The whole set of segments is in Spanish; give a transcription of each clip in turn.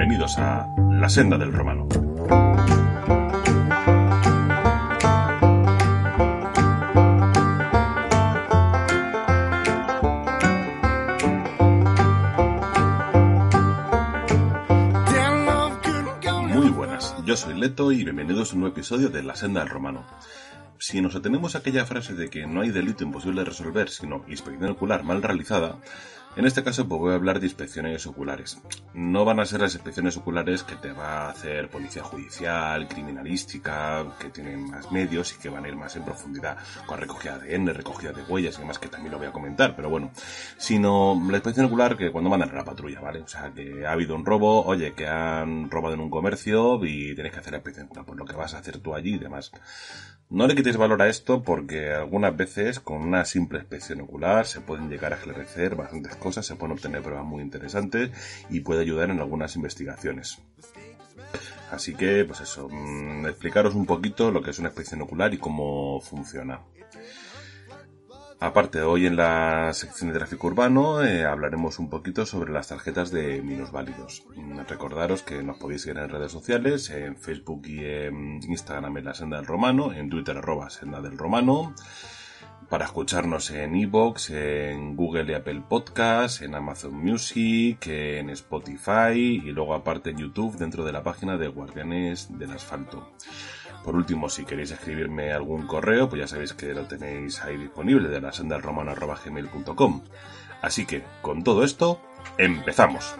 bienvenidos a La Senda del Romano. Muy buenas, yo soy Leto y bienvenidos a un nuevo episodio de La Senda del Romano. Si nos atenemos a aquella frase de que no hay delito imposible de resolver, sino inspección ocular mal realizada, en este caso pues voy a hablar de inspecciones oculares. No van a ser las inspecciones oculares que te va a hacer policía judicial, criminalística, que tienen más medios y que van a ir más en profundidad con recogida de ADN, recogida de huellas y demás, que también lo voy a comentar, pero bueno. Sino la inspección ocular que cuando mandan a la patrulla, ¿vale? O sea, que ha habido un robo, oye, que han robado en un comercio y tienes que hacer la inspección, pues lo que vas a hacer tú allí y demás. No le quitéis valor a esto porque algunas veces con una simple inspección ocular se pueden llegar a esclarecer bastantes cosas, se pueden obtener pruebas muy interesantes y puede ayudar en algunas investigaciones. Así que, pues eso, mm, explicaros un poquito lo que es una inspección ocular y cómo funciona. Aparte, hoy en la sección de tráfico urbano eh, hablaremos un poquito sobre las tarjetas de minusválidos. Mm, recordaros que nos podéis seguir en redes sociales, en Facebook y en Instagram en la senda del romano, en Twitter arroba senda del romano, para escucharnos en Evox, en Google y Apple Podcasts, en Amazon Music, en Spotify y luego aparte en YouTube dentro de la página de Guardianes del Asfalto. Por último, si queréis escribirme algún correo, pues ya sabéis que lo tenéis ahí disponible de la senda Así que, con todo esto, empezamos.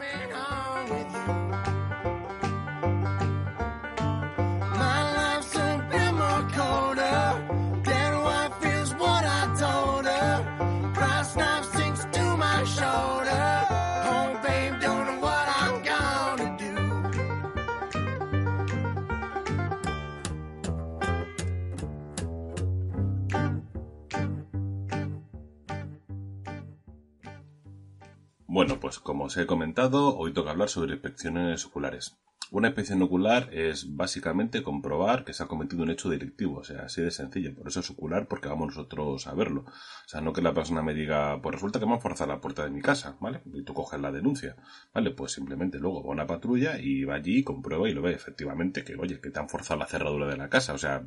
Bueno, pues como os he comentado, hoy toca hablar sobre inspecciones oculares. Una inspección ocular es básicamente comprobar que se ha cometido un hecho delictivo, o sea, así de sencillo. Por eso es ocular, porque vamos nosotros a verlo. O sea, no que la persona me diga, pues resulta que me han forzado la puerta de mi casa, ¿vale? Y tú coges la denuncia, ¿vale? Pues simplemente luego va una patrulla y va allí, comprueba y lo ve efectivamente que, oye, que te han forzado la cerradura de la casa. O sea,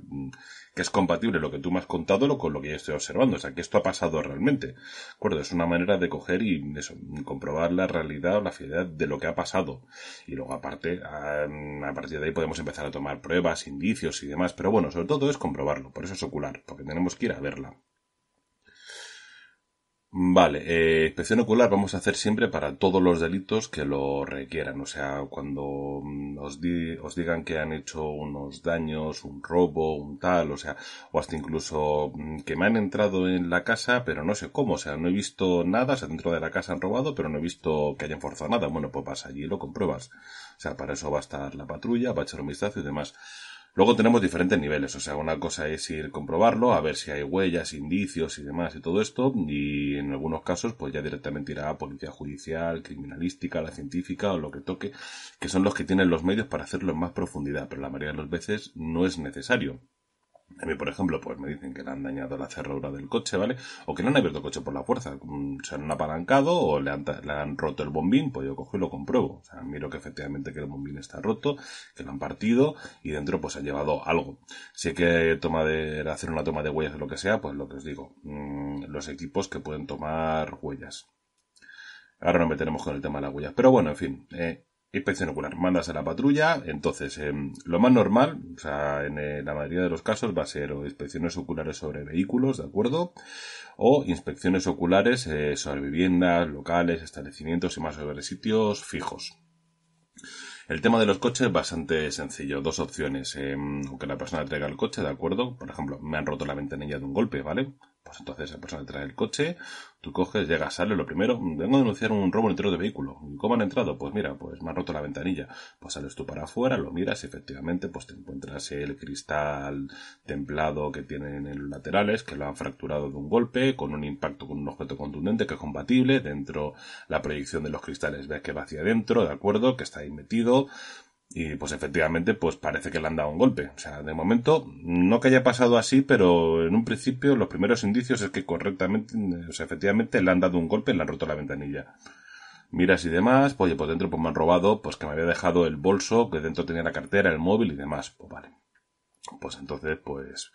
que es compatible lo que tú me has contado con lo que yo estoy observando. O sea, que esto ha pasado realmente. acuerdo? Es una manera de coger y eso, comprobar la realidad o la fidelidad de lo que ha pasado. Y luego, aparte, a, a, partir de ahí podemos empezar a tomar pruebas, indicios y demás. Pero bueno, sobre todo es comprobarlo. Por eso es ocular, porque tenemos que ir a verla. Vale, eh, inspección ocular vamos a hacer siempre para todos los delitos que lo requieran. O sea, cuando mm, os, os digan que han hecho unos daños, un robo, un tal, o sea, o hasta incluso mm, que me han entrado en la casa, pero no sé cómo, o sea, no he visto nada, o sea, dentro de la casa han robado, pero no he visto que hayan forzado nada. Bueno, pues vas allí y lo compruebas. O sea, para eso va a estar la patrulla, va a echar un vistazo y demás. Luego tenemos diferentes niveles, o sea, una cosa es ir comprobarlo, a ver si hay huellas, indicios y demás y todo esto, y en algunos casos pues ya directamente irá a policía judicial, criminalística, la científica o lo que toque, que son los que tienen los medios para hacerlo en más profundidad, pero la mayoría de las veces no es necesario. A mí, por ejemplo, pues me dicen que le han dañado la cerradura del coche, ¿vale? O que le han abierto el coche por la fuerza, o se han apalancado o le han, roto el bombín, pues yo cojo y lo compruebo. O sea, miro que efectivamente que el bombín está roto, que lo han partido y dentro pues ha llevado algo. Si que toma de hacer una toma de huellas o lo que sea, pues lo que os digo, mm, los equipos que pueden tomar huellas. Ahora me meteremos con el tema de las huellas. Pero bueno, en fin, eh, inspección ocular, mandas a la patrulla, entonces em, lo más normal, o sea, en eh, la mayoría de los casos va a ser o inspecciones oculares sobre vehículos, ¿de acuerdo? O inspecciones oculares eh, sobre viviendas, locales, establecimientos y más sobre sitios fijos. El tema de los coches es bastante sencillo. Dos opciones. aunque em, que la persona traiga el coche, ¿de acuerdo? Por ejemplo, me han roto la ventanilla de un golpe, ¿vale? Pues entonces la persona entra en el coche, tú coges, llegas, sale, lo primero, mm, vengo a denunciar un robo entero de vehículo. ¿Cómo han entrado? Pues mira, pues me han roto la ventanilla. Pues sales tú para afuera, lo miras y efectivamente pues te encuentras el cristal templado que tienen en los laterales, que lo han fracturado de un golpe, con un impacto con un objeto contundente que es compatible, dentro la proyección de los cristales ves que va hacia adentro, ¿de acuerdo? Que está ahí metido, y pues efectivamente, pues parece que le han dado un golpe. O sea, de momento, no que haya pasado así, pero en un principio los primeros indicios es que correctamente, o sea, efectivamente le han dado un golpe, le han roto la ventanilla. Miras y demás, pues oye, por pues, dentro pues me han robado, pues que me había dejado el bolso, que dentro tenía la cartera, el móvil y demás. Pues vale. Pues entonces, pues,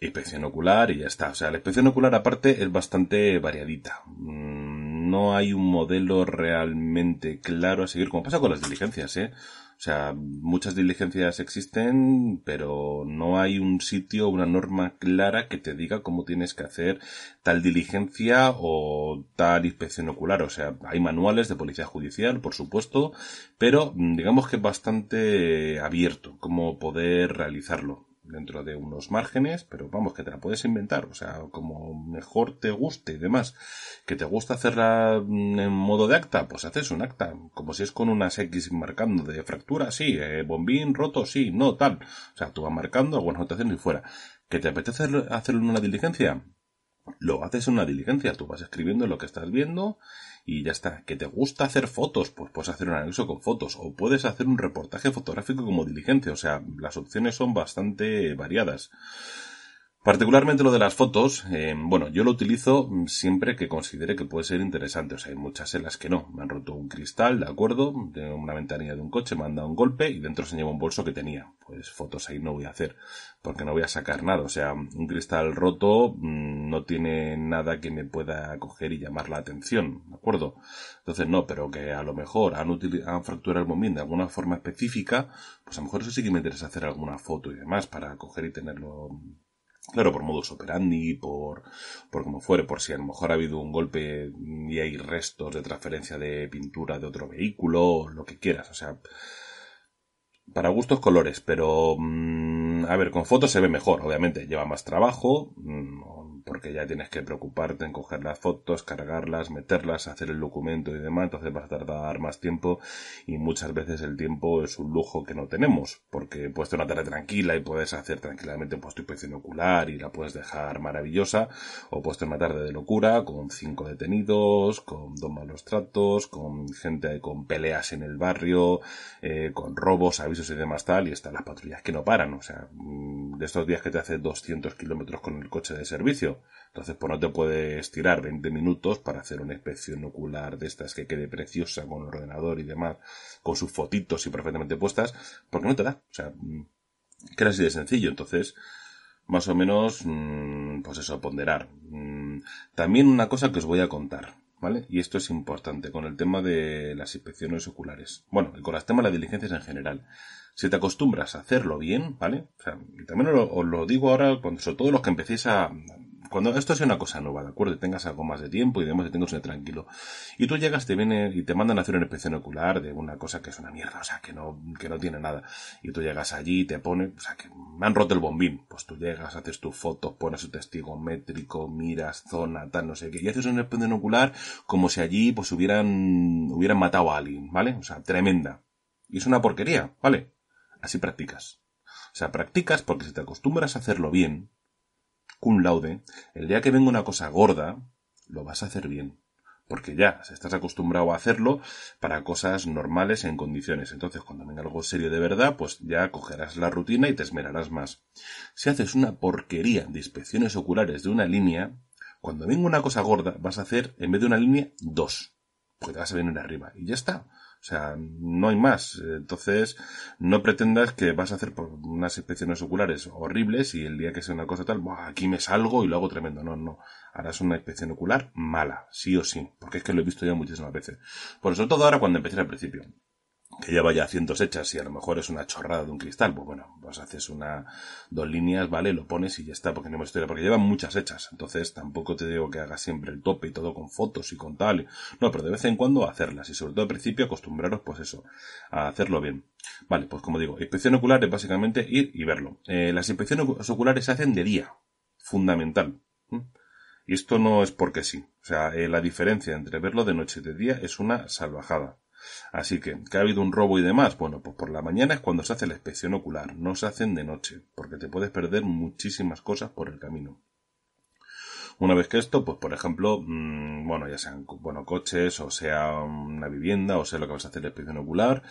inspección ocular y ya está. O sea, la inspección ocular aparte es bastante variadita. Mm, no hay un modelo realmente claro a seguir, como pasa con las diligencias, ¿eh? O sea, muchas diligencias existen, pero no hay un sitio, una norma clara que te diga cómo tienes que hacer tal diligencia o tal inspección ocular. O sea, hay manuales de policía judicial, por supuesto, pero digamos que es bastante abierto cómo poder realizarlo dentro de unos márgenes, pero vamos, que te la puedes inventar, o sea, como mejor te guste y demás. Que te gusta hacerla mm, en modo de acta, pues haces un acta, como si es con unas X marcando de fractura, sí, eh, bombín roto, sí, no, tal. O sea, tú vas marcando algunas notaciones y fuera. ¿Que te apetece hacerlo en una diligencia? Lo haces en una diligencia, tú vas escribiendo lo que estás viendo y ya está. ¿Que te gusta hacer fotos? Pues puedes hacer un anexo con fotos o puedes hacer un reportaje fotográfico como diligente. O sea, las opciones son bastante variadas. Particularmente lo de las fotos, eh, bueno, yo lo utilizo siempre que considere que puede ser interesante. O sea, hay muchas en las que no. Me han roto un cristal, de acuerdo, de una ventanilla de un coche, me han dado un golpe y dentro se lleva un bolso que tenía. Pues fotos ahí no voy a hacer, porque no voy a sacar nada. O sea, un cristal roto mm, no tiene nada que me pueda coger y llamar la atención, ¿de acuerdo? Entonces no, pero que a lo mejor han, han fracturado el bombín de alguna forma específica, pues a lo mejor eso sí que me interesa hacer alguna foto y demás para coger y tenerlo Claro, por modus operandi, por, por como fuere, por si a lo mejor ha habido un golpe y hay restos de transferencia de pintura de otro vehículo, lo que quieras, o sea, para gustos colores, pero, mm, a ver, con fotos se ve mejor, obviamente, lleva más trabajo, mm, porque ya tienes que preocuparte en coger las fotos, cargarlas, meterlas, hacer el documento y demás, entonces vas a tardar más tiempo y muchas veces el tiempo es un lujo que no tenemos, porque puedes tener una tarde tranquila y puedes hacer tranquilamente un pues, tu ocular y la puedes dejar maravillosa, o puedes tener una tarde de locura con cinco detenidos, con dos malos tratos, con gente con peleas en el barrio, eh, con robos, avisos y demás tal, y están las patrullas que no paran, o sea, mm, de estos días que te hace 200 kilómetros con el coche de servicio, entonces, pues no te puedes tirar 20 minutos para hacer una inspección ocular de estas que quede preciosa con el ordenador y demás, con sus fotitos y perfectamente puestas, porque no te da. O sea, mm, que era así de sencillo. Entonces, más o menos, mm, pues eso, ponderar. Mm, también una cosa que os voy a contar. ¿Vale? Y esto es importante con el tema de las inspecciones oculares. Bueno, con el tema de las diligencias en general. Si te acostumbras a hacerlo bien, ¿vale? O sea, también os lo, digo ahora, sobre todo los que empecéis a, cuando esto es una cosa nueva, ¿de acuerdo? tengas algo más de tiempo y demás, y tengas un tranquilo. Y tú llegas, te viene y te mandan a hacer una inspección ocular de una cosa que es una mierda, o sea, que no, que no tiene nada. Y tú llegas allí y te pone, o sea, que me han roto el bombín. Pues tú llegas, haces tus fotos, pones tu testigo métrico, miras zona, tal, no sé qué. Y haces una inspección ocular como si allí, pues hubieran, hubieran matado a alguien, ¿vale? O sea, tremenda. Y es una porquería, ¿vale? Así practicas. O sea, practicas porque si te acostumbras a hacerlo bien, cum laude, el día que venga una cosa gorda, lo vas a hacer bien. Porque ya estás acostumbrado a hacerlo para cosas normales en condiciones. Entonces, cuando venga algo serio de verdad, pues ya cogerás la rutina y te esmerarás más. Si haces una porquería de inspecciones oculares de una línea, cuando venga una cosa gorda, vas a hacer, en vez de una línea, dos. Porque te vas a venir arriba. Y ya está. O sea, no hay más. Entonces, no pretendas que vas a hacer unas inspecciones oculares horribles y el día que sea una cosa tal, aquí me salgo y lo hago tremendo. No, no. Harás una inspección ocular mala, sí o sí. Porque es que lo he visto ya muchísimas veces. Por eso todo ahora cuando empecé al principio que lleva ya cientos hechas y a lo mejor es una chorrada de un cristal, pues bueno, pues haces una, dos líneas, vale, lo pones y ya está, porque no me estoy, porque llevan muchas hechas, entonces tampoco te digo que hagas siempre el tope y todo con fotos y con tal, no, pero de vez en cuando hacerlas y sobre todo al principio acostumbraros pues eso, a hacerlo bien. Vale, pues como digo, inspección ocular es básicamente ir y verlo. Eh, las inspecciones oculares se hacen de día, fundamental. Y esto no es porque sí. O sea, eh, la diferencia entre verlo de noche y de día es una salvajada. Así que, ¿que ha habido un robo y demás? Bueno, pues por la mañana es cuando se hace la inspección ocular, no se hacen de noche, porque te puedes perder muchísimas cosas por el camino. Una vez que esto, pues por ejemplo, mm, bueno, ya sean bueno, coches, o sea una vivienda, o sea lo que vas a hacer la inspección ocular,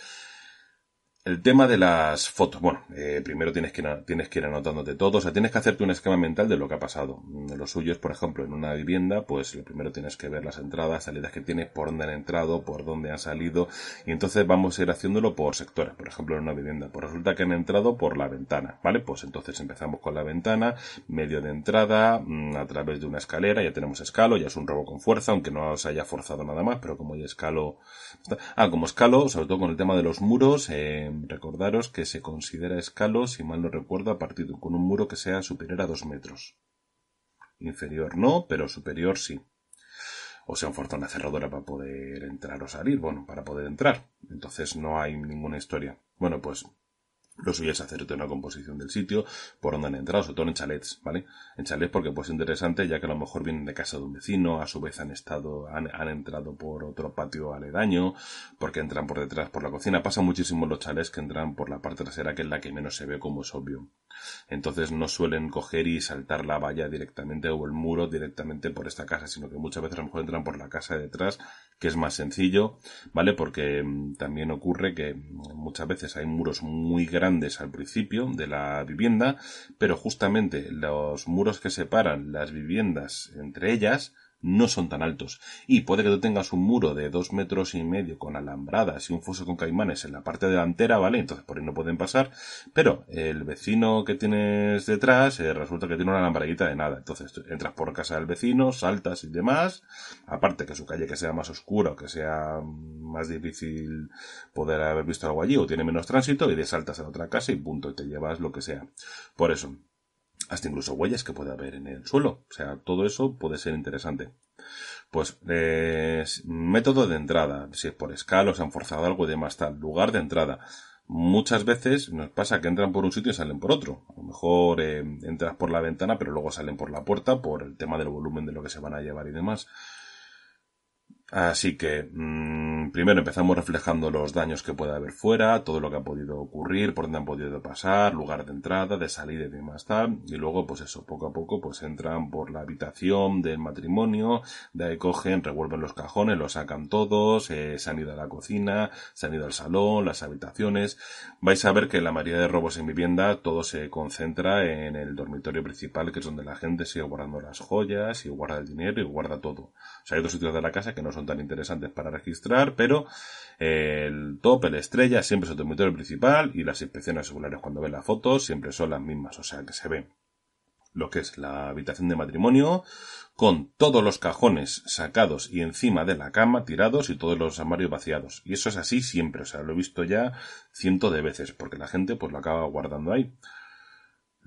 el tema de las fotos. Bueno, eh, primero tienes que, tienes que ir anotándote todo. O sea, tienes que hacerte un esquema mental de lo que ha pasado. Mm, lo suyo por ejemplo, en una vivienda, pues lo primero tienes que ver las entradas, salidas que tienes, por dónde han entrado, por dónde han salido. Y entonces vamos a ir haciéndolo por sectores. Por ejemplo, en una vivienda, pues resulta que han entrado por la ventana, ¿vale? Pues entonces empezamos con la ventana, medio de entrada, mm, a través de una escalera, ya tenemos escalo, ya es un robo con fuerza, aunque no os haya forzado nada más, pero como ya escalo... Ah, como escalo, sobre todo con el tema de los muros, eh, recordaros que se considera escalo, si mal no recuerdo, a partir con un muro que sea superior a dos metros. Inferior no, pero superior sí. O sea, un fortón de cerradura para poder entrar o salir, bueno, para poder entrar. Entonces no hay ninguna historia. Bueno, pues lo suyo es hacerte una composición del sitio, por donde han entrado, sobre todo en chalets, ¿vale? En chalets porque es interesante, ya que a lo mejor vienen de casa de un vecino, a su vez han estado, han, entrado por otro patio aledaño, porque entran por detrás por la cocina. Pasan muchísimo los chalets que entran por la parte trasera, que es la que menos se ve, como es obvio. Entonces no suelen coger y saltar la valla directamente o el muro directamente por esta casa, sino que muchas veces a lo mejor entran por la casa detrás, que es más sencillo, ¿vale? Porque mm, también ocurre que mm, muchas veces hay muros muy grandes al principio de la vivienda, pero justamente los muros que separan las viviendas entre ellas no son tan altos. Y puede que tú tengas un muro de dos metros y medio con alambradas y un foso con caimanes en la parte delantera, ¿vale? Entonces por ahí no pueden pasar. Pero el vecino que tienes detrás eh, resulta que tiene una alambradita de nada. Entonces entras por casa del vecino, saltas y demás. Aparte que su calle que sea más oscura o que sea más difícil poder haber visto algo allí o tiene menos tránsito y de saltas a otra casa y punto. Y te llevas lo que sea. Por eso hasta incluso huellas que puede haber en el suelo. O sea, todo eso puede ser interesante. Pues, eh, método de entrada, si es por escala, se han forzado algo y demás, tal, lugar de entrada. Muchas veces nos pasa que entran por un sitio y salen por otro. A lo mejor eh, entras por la ventana, pero luego salen por la puerta por el tema del volumen de lo que se van a llevar y demás. Así que, mm, primero empezamos reflejando los daños que puede haber fuera, todo lo que ha podido ocurrir, por dónde han podido pasar, lugar de entrada, de salida y demás tal. Y luego, pues eso, poco a poco, pues entran por la habitación del matrimonio, de ahí cogen, revuelven los cajones, los sacan todos, eh, se han ido a la cocina, se han ido al salón, las habitaciones. Vais a ver que la mayoría de robos en vivienda todo se concentra en el dormitorio principal, que es donde la gente sigue guardando las joyas y guarda el dinero y guarda todo. O sea, hay otros sitios de la casa que no son tan interesantes para registrar, pero eh, el top, la estrella, siempre es el dormitorio principal y las inspecciones regulares cuando ve las fotos siempre son las mismas, o sea que se ve lo que es la habitación de matrimonio, con todos los cajones sacados y encima de la cama tirados y todos los armarios vaciados. Y eso es así siempre, o sea, lo he visto ya cientos de veces, porque la gente pues lo acaba guardando ahí.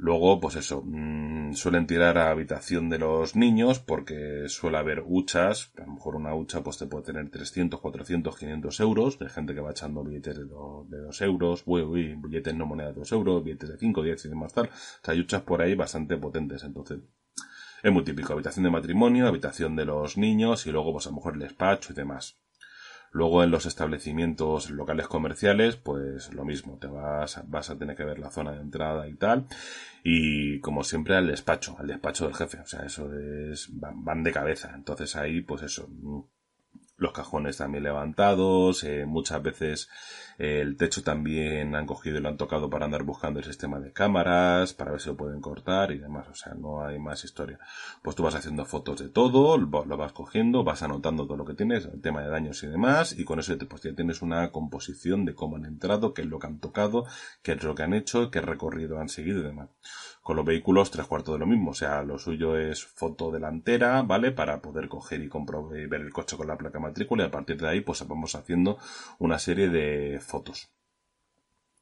Luego, pues eso, mm, suelen tirar a habitación de los niños porque suele haber huchas, a lo mejor una hucha pues te puede tener 300, 400, 500 euros, de gente que va echando billetes de, 2 euros, uy, uy, billetes no moneda de 2 euros, billetes de 5, 10 y demás tal, o sea, hay huchas por ahí bastante potentes, entonces es muy típico, habitación de matrimonio, habitación de los niños y luego pues a lo mejor el despacho y demás. Luego en los establecimientos locales comerciales, pues lo mismo, te vas, vas a tener que ver la zona de entrada y tal. Y como siempre al despacho, al despacho del jefe. O sea, eso es, van de cabeza. Entonces ahí, pues eso, los cajones también levantados, eh, muchas veces el techo también han cogido y lo han tocado para andar buscando el sistema de cámaras, para ver si lo pueden cortar y demás. O sea, no hay más historia. Pues tú vas haciendo fotos de todo, lo vas cogiendo, vas anotando todo lo que tienes, el tema de daños y demás, y con eso pues ya tienes una composición de cómo han entrado, qué es lo que han tocado, qué es lo que han hecho, qué recorrido han seguido y demás. Con los vehículos, tres cuartos de lo mismo. O sea, lo suyo es foto delantera, ¿vale? Para poder coger y, y ver el coche con la placa matrícula y a partir de ahí, pues vamos haciendo una serie de fotos.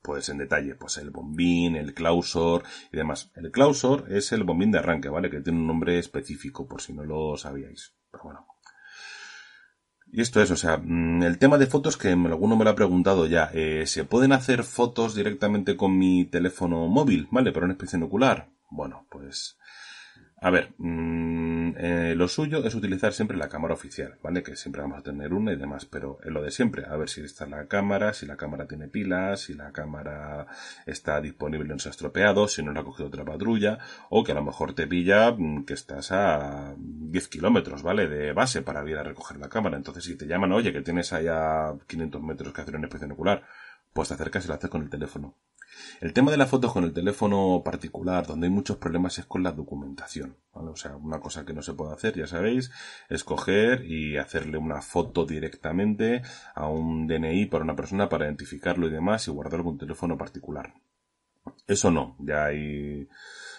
Pues en detalle, pues el bombín, el clausor y demás. El clausor es el bombín de arranque, ¿vale? Que tiene un nombre específico, por si no lo sabíais. Pero bueno, y esto es, o sea, mm, el tema de fotos que alguno me lo ha preguntado ya, eh, ¿se pueden hacer fotos directamente con mi teléfono móvil? ¿Vale? Pero en especie ocular. Bueno, pues a ver, mm, eh, lo suyo es utilizar siempre la cámara oficial, ¿vale? Que siempre vamos a tener una y demás, pero es lo de siempre. A ver si está la cámara, si la cámara tiene pilas, si la cámara está disponible no se ha estropeado, si no la ha cogido otra patrulla, o que a lo mejor te pilla mm, que estás a 10 kilómetros, ¿vale? De base para ir a recoger la cámara. Entonces, si te llaman, oye, que tienes allá 500 metros que hacer una inspección ocular, pues te acercas y la haces con el teléfono. El tema de las fotos con el teléfono particular, donde hay muchos problemas, es con la documentación. O sea, una cosa que no se puede hacer, ya sabéis, es coger y hacerle una foto directamente a un DNI para una persona para identificarlo y demás y guardarlo con un teléfono particular. Eso no, ya hay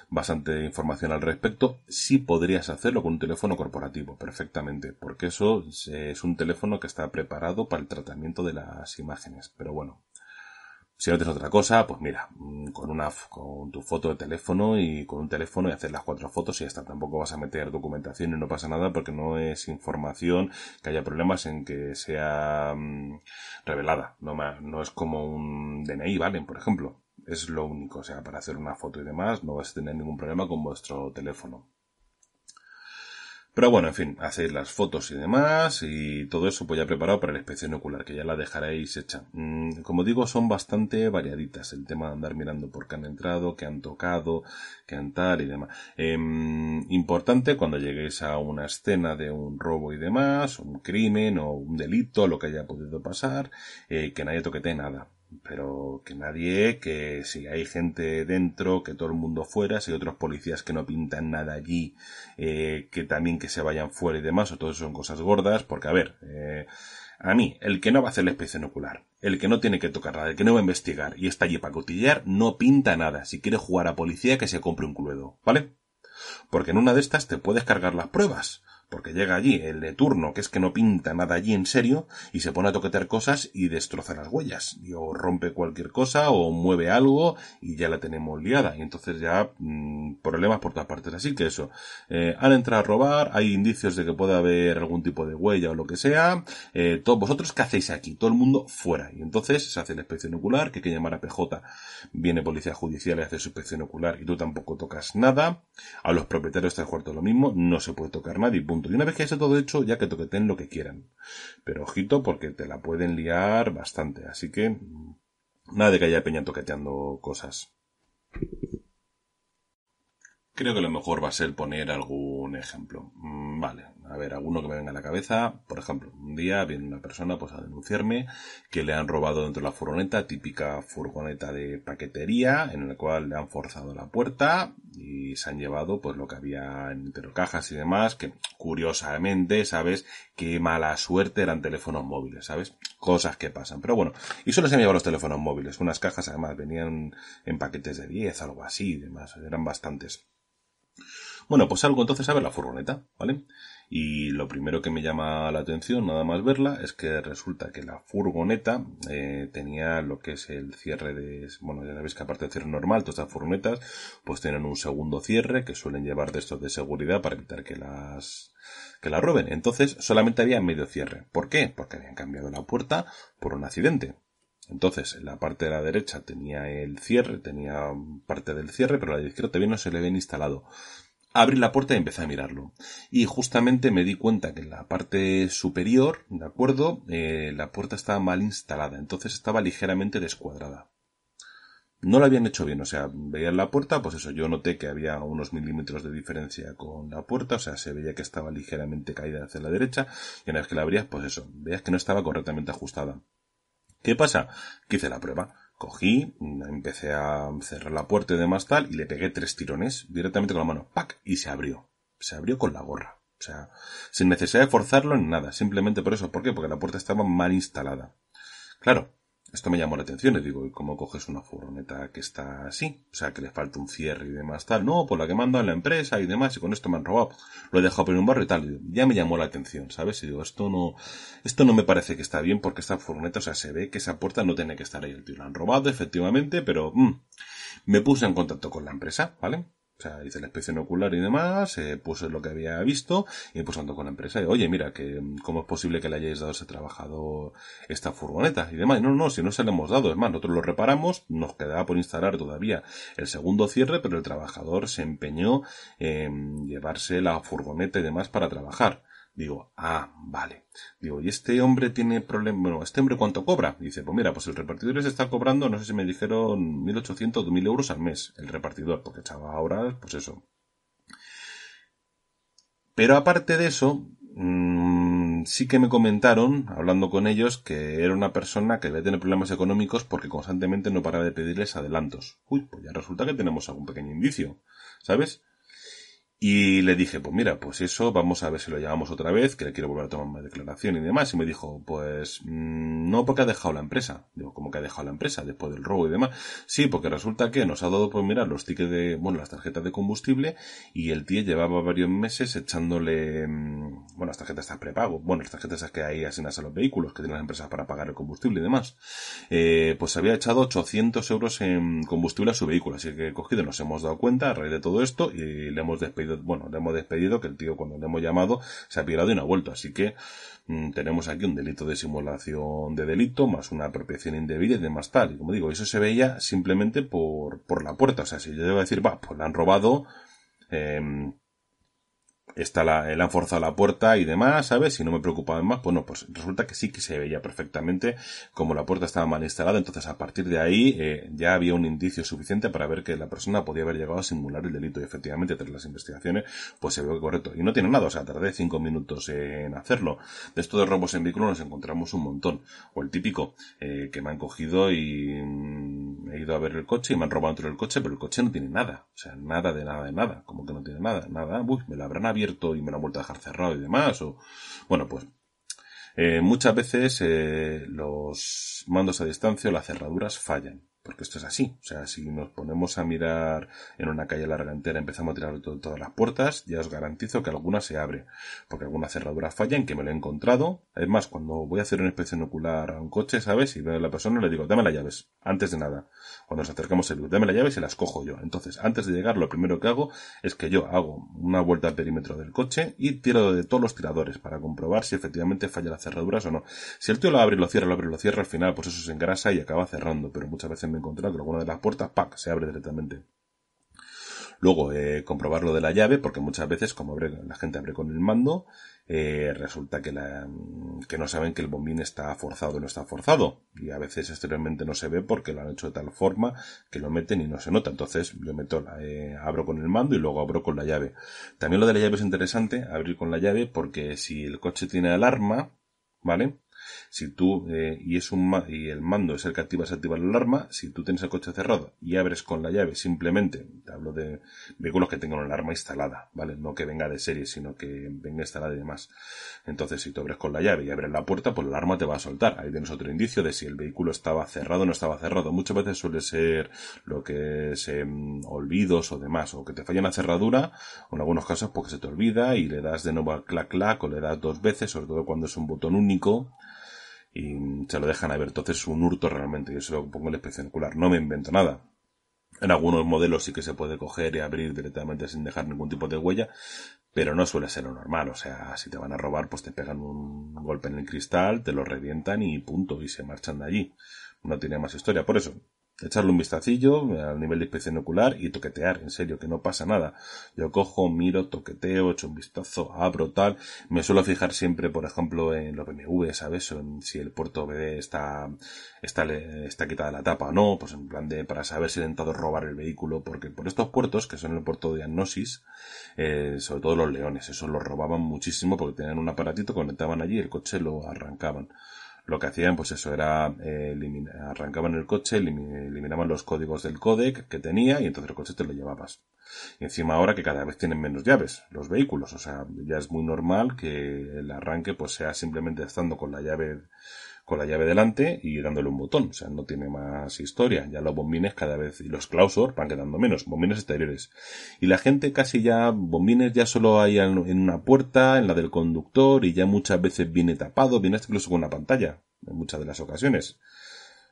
bastante información al respecto. Sí podrías hacerlo con un teléfono corporativo, perfectamente, porque eso es un teléfono que está preparado para el tratamiento de las imágenes. Pero bueno, si no otra cosa, pues mira, mm, con una, con tu foto de teléfono y con un teléfono y hacer las cuatro fotos y hasta está. Tampoco vas a meter documentación y no pasa nada porque no es información que haya problemas en que sea mm, revelada. No, no es como un DNI, ¿vale? Por ejemplo. Es lo único. O sea, para hacer una foto y demás no vas a tener ningún problema con vuestro teléfono. Pero bueno, en fin, hacéis las fotos y demás y todo eso pues ya preparado para la inspección ocular, que ya la dejaréis hecha. Mm, como digo, son bastante variaditas el tema de andar mirando por qué han entrado, qué han tocado, qué han tal y demás. Em, importante cuando lleguéis a una escena de un robo y demás, un crimen o un delito, lo que haya podido pasar, eh, que nadie toquete nada pero que nadie, que si hay gente dentro, que todo el mundo fuera, si hay otros policías que no pintan nada allí, eh, que también que se vayan fuera y demás, o todo eso son cosas gordas, porque a ver, eh, a mí, el que no va a hacer la especie ocular, el que no tiene que tocar nada, el que no va a investigar y está allí para cotillear, no pinta nada. Si quiere jugar a policía, que se compre un cluedo, ¿vale? Porque en una de estas te puedes cargar las pruebas porque llega allí el de turno, que es que no pinta nada allí en serio, y se pone a toquetear cosas y destroza las huellas, o rompe cualquier cosa, o mueve algo, y ya la tenemos liada, y entonces ya mm, problemas por todas partes. Así que eso, han eh, al entrar a robar, hay indicios de que puede haber algún tipo de huella o lo que sea, eh, todos vosotros, ¿qué hacéis aquí? Todo el mundo fuera, y entonces se hace la inspección ocular, que hay que llamar a PJ, viene policía judicial y hace su inspección ocular, y tú tampoco tocas nada, a los propietarios del este cuarto lo mismo, no se puede tocar nadie, punto y una vez que haya todo hecho, ya que toqueten lo que quieran. Pero ojito, porque te la pueden liar bastante. Así que, mm, nada de que haya peña toqueteando cosas. Creo que lo mejor va a ser poner algún ejemplo. Mm, vale, a ver, alguno que me venga a la cabeza. Por ejemplo, un día viene una persona pues a denunciarme que le han robado dentro de la furgoneta, típica furgoneta de paquetería, en la cual le han forzado la puerta y se han llevado pues lo que había en cajas y demás, que curiosamente, ¿sabes? Qué mala suerte eran teléfonos móviles, ¿sabes? Cosas que pasan. Pero bueno, y solo se han llevado los teléfonos móviles. Unas cajas además venían en paquetes de 10, algo así y demás. Eran bastantes. Bueno, pues algo entonces a ver la furgoneta, ¿vale? Y lo primero que me llama la atención, nada más verla, es que resulta que la furgoneta eh, tenía lo que es el cierre de... Bueno, ya sabéis que aparte del cierre normal, todas las furgonetas pues tienen un segundo cierre que suelen llevar de estos de seguridad para evitar que las que la roben. Entonces solamente había medio cierre. ¿Por qué? Porque habían cambiado la puerta por un accidente. Entonces, en la parte de la derecha tenía el cierre, tenía parte del cierre, pero la la izquierda todavía no se le había instalado abrí la puerta y empecé a mirarlo. Y justamente me di cuenta que en la parte superior, ¿de acuerdo? Eh, la puerta estaba mal instalada, entonces estaba ligeramente descuadrada. No la habían hecho bien, o sea, veían la puerta, pues eso, yo noté que había unos milímetros de diferencia con la puerta, o sea, se veía que estaba ligeramente caída hacia la derecha, y una vez que la abrías, pues eso, veías que no estaba correctamente ajustada. ¿Qué pasa? Que hice la prueba Cogí, empecé a cerrar la puerta y demás tal, y le pegué tres tirones directamente con la mano. ¡Pac! Y se abrió. Se abrió con la gorra. O sea, sin necesidad de forzarlo en nada, simplemente por eso. ¿Por qué? Porque la puerta estaba mal instalada. Claro, esto me llamó la atención, le digo, ¿y cómo coges una furgoneta que está así? O sea, que le falta un cierre y demás, tal. No, por la que mandan la empresa y demás, y con esto me han robado. Lo he dejado por un barrio y tal. ya me llamó la atención, ¿sabes? Y digo, esto no, esto no me parece que está bien porque esta furgoneta, o sea, se ve que esa puerta no tiene que estar ahí. El tío la han robado, efectivamente, pero, mm, me puse en contacto con la empresa, ¿vale? O sea, hice la inspección ocular y demás, puso eh, puse lo que había visto y pues tanto con la empresa. Y, Oye, mira, que mm, ¿cómo es posible que le hayáis dado ese trabajador esta furgoneta? Y demás, no, no, si no se le hemos dado. Es más, nosotros lo reparamos, nos quedaba por instalar todavía el segundo cierre, pero el trabajador se empeñó en llevarse la furgoneta y demás para trabajar. Digo, ah, vale. Digo, ¿y este hombre tiene problema? Bueno, ¿este hombre cuánto cobra? Dice, pues mira, pues el repartidor se está cobrando, no sé si me dijeron 1.800 o 2.000 euros al mes, el repartidor, porque echaba ahora, pues eso. Pero aparte de eso, mm, sí que me comentaron, hablando con ellos, que era una persona que debe tener problemas económicos porque constantemente no paraba de pedirles adelantos. Uy, pues ya resulta que tenemos algún pequeño indicio, ¿sabes? Y le dije, pues mira, pues eso, vamos a ver si lo llamamos otra vez, que le quiero volver a tomar una declaración y demás. Y me dijo, pues mm, no, porque ha dejado la empresa. Digo, ¿cómo que ha dejado la empresa después del robo y demás? Sí, porque resulta que nos ha dado por pues mirar los tickets de, bueno, las tarjetas de combustible y el tío llevaba varios meses echándole... Mm, bueno, las tarjetas están prepago, bueno, las tarjetas que hay asignadas a los vehículos, que tienen las empresas para pagar el combustible y demás, eh, pues había echado 800 euros en combustible a su vehículo, así que cogido nos hemos dado cuenta a raíz de todo esto y le hemos despedido, bueno, le hemos despedido que el tío cuando le hemos llamado se ha pirado y no ha vuelto, así que mm, tenemos aquí un delito de simulación de delito, más una apropiación indebida y demás tal, y como digo, eso se veía simplemente por, por la puerta, o sea, si yo a decir, va, pues la han robado, em, está la, le han forzado la puerta y demás, ¿sabes? si no me preocupaba más, bueno pues, pues resulta que sí que se veía perfectamente como la puerta estaba mal instalada, entonces a partir de ahí eh, ya había un indicio suficiente para ver que la persona podía haber llegado a simular el delito y efectivamente tras las investigaciones pues se ve que correcto y no tiene nada, o sea, tardé cinco minutos en hacerlo. De estos de robos en vehículo nos encontramos un montón, o el típico eh, que me han cogido y mm, he ido a ver el coche y me han robado dentro del coche, pero el coche no tiene nada, o sea, nada de nada de nada, como que no tiene nada, nada, uy, me lo habrán abierto y me la han vuelto a dejar cerrado y demás. O, bueno, pues eh, muchas veces eh, los mandos a distancia o las cerraduras fallan. Porque esto es así. O sea, si nos ponemos a mirar en una calle larga entera, empezamos a tirar de todas las puertas, ya os garantizo que alguna se abre. Porque alguna cerradura falla en que me lo he encontrado. Además, cuando voy a hacer una inspección ocular a un coche, ¿sabes? Y veo a la persona, le digo, dame las llaves. Antes de nada. Cuando nos acercamos, le digo, dame las llaves y las cojo yo. Entonces, antes de llegar, lo primero que hago es que yo hago una vuelta al perímetro del coche y tiro de todos los tiradores para comprobar si efectivamente falla las cerraduras o no. Si el tío lo abre y lo cierra, lo abre y lo cierra, al final, pues eso se engrasa y acaba cerrando. Pero muchas veces me encontrar alguna de las puertas, ¡pac!, se abre directamente. Luego, eh, comprobar lo de la llave, porque muchas veces, como abre, la gente abre con el mando, eh, resulta que, la, que no saben que el bombín está forzado o no está forzado. Y a veces exteriormente no se ve porque lo han hecho de tal forma que lo meten y no se nota. Entonces, yo meto, eh, abro con el mando y luego abro con la llave. También lo de la llave es interesante, abrir con la llave, porque si el coche tiene alarma, ¿vale? Si tú, eh, y, es un y el mando es el que activa activar el alarma, si tú tienes el coche cerrado y abres con la llave simplemente, te hablo de vehículos que tengan la alarma instalada, ¿vale? No que venga de serie, sino que venga instalada y demás. Entonces, si tú abres con la llave y abres la puerta, pues el alarma te va a soltar. Ahí tienes otro indicio de si el vehículo estaba cerrado o no estaba cerrado. Muchas veces suele ser lo que es em, olvidos o demás, o que te falla la cerradura, o en algunos casos porque pues se te olvida y le das de nuevo a clac clac o le das dos veces, sobre todo cuando es un botón único y se lo dejan a Entonces es un hurto realmente, yo se lo pongo el espectacular, no me invento nada. En algunos modelos sí que se puede coger y abrir directamente sin dejar ningún tipo de huella, pero no suele ser lo normal. O sea, si te van a robar, pues te pegan un golpe en el cristal, te lo revientan y punto, y se marchan de allí. No tiene más historia. Por eso, echarle un vistacillo al nivel de inspección ocular y toquetear, en serio, que no pasa nada. Yo cojo, miro, toqueteo, echo un vistazo, abro tal. Me suelo fijar siempre, por ejemplo, en los BMW, ¿sabes? O en si el puerto BD está, está, está quitada la tapa o no, pues en plan de para saber si he intentado robar el vehículo, porque por estos puertos, que son el puerto de diagnosis, eh, sobre todo los leones, esos los robaban muchísimo porque tenían un aparatito, conectaban allí el coche lo arrancaban lo que hacían, pues eso, era eh, arrancaban el coche, eliminaban los códigos del codec que tenía y entonces el coche te lo llevabas. encima ahora que cada vez tienen menos llaves los vehículos, o sea, ya es muy normal que el arranque pues sea simplemente estando con la llave con la llave delante y dándole un botón. O sea, no tiene más historia. Ya los bombines cada vez y los clausor van quedando menos, bombines exteriores. Y la gente casi ya, bombines ya solo hay en una puerta, en la del conductor y ya muchas veces viene tapado, viene incluso con una pantalla, en muchas de las ocasiones.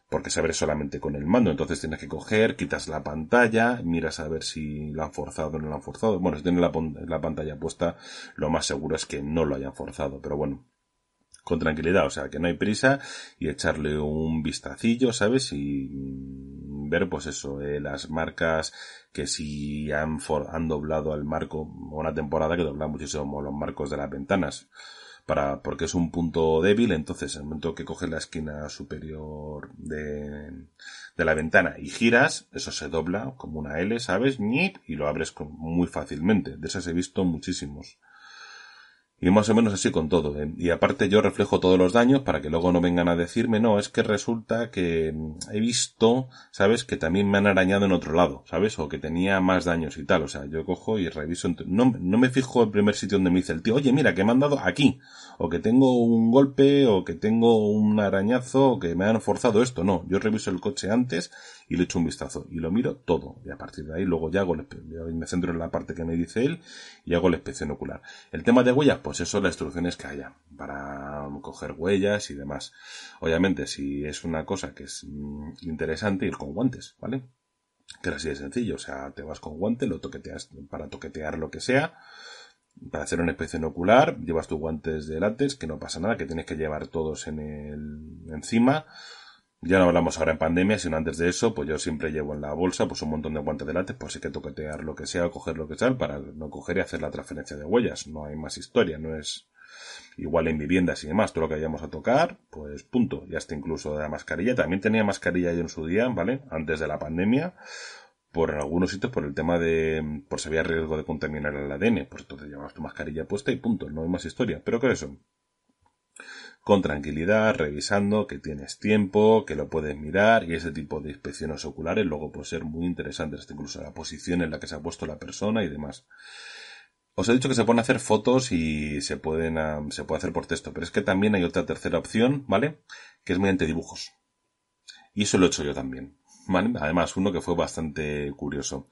Porque se abre solamente con el mando, entonces tienes que coger, quitas la pantalla, miras a ver si la han forzado o no la han forzado. Bueno, si tienes la pantalla puesta, lo más seguro es que no lo hayan forzado, pero bueno, con tranquilidad, o sea, que no hay prisa y echarle un vistacillo, ¿sabes? Y ver, pues eso, eh, las marcas que si han, han doblado al marco, una temporada que dobla muchísimo los marcos de las ventanas, para, porque es un punto débil, entonces en el momento que coges la esquina superior de, de la ventana y giras, eso se dobla como una L, ¿sabes? Y lo abres muy fácilmente, de esas he visto muchísimos. Y más o menos así con todo. ¿eh? Y aparte yo reflejo todos los daños para que luego no vengan a decirme, no, es que resulta que mm, he visto, ¿sabes? Que también me han arañado en otro lado, ¿sabes? O que tenía más daños y tal. O sea, yo cojo y reviso. No, no me fijo el primer sitio donde me dice el tío, oye, mira, que me han dado aquí. O que tengo un golpe, o que tengo un arañazo, o que me han forzado esto. No, yo reviso el coche antes y le echo un vistazo y lo miro todo. Y a partir de ahí luego ya hago me centro en la parte que me dice él y hago la especie ocular. El tema de huellas, pues eso, las instrucciones que haya para coger huellas y demás. Obviamente, si es una cosa que es mm, interesante, ir con guantes, ¿vale? Que así de sencillo, o sea, te vas con guante, lo toqueteas para toquetear lo que sea, para hacer una especie ocular, llevas tus guantes de látex, que no pasa nada, que tienes que llevar todos en el encima, ya no hablamos ahora en pandemia, sino antes de eso, pues yo siempre llevo en la bolsa pues un montón de guantes de látex, pues hay que toquetear lo que sea, coger lo que sea, para no coger y hacer la transferencia de huellas. No hay más historia, no es igual en viviendas y demás, todo lo que vayamos a tocar, pues punto. Y hasta incluso de la mascarilla, también tenía mascarilla yo en su día, ¿vale? Antes de la pandemia, por algunos sitios por el tema de por si había riesgo de contaminar el ADN, pues entonces llevabas tu mascarilla puesta y punto, no hay más historia. Pero que eso con tranquilidad, revisando que tienes tiempo, que lo puedes mirar y ese tipo de inspecciones oculares luego puede ser muy interesante, hasta incluso la posición en la que se ha puesto la persona y demás. Os he dicho que se pueden hacer fotos y se pueden se puede hacer por texto, pero es que también hay otra tercera opción, ¿vale? Que es mediante dibujos. Y eso lo he hecho yo también. ¿vale? Además, uno que fue bastante curioso.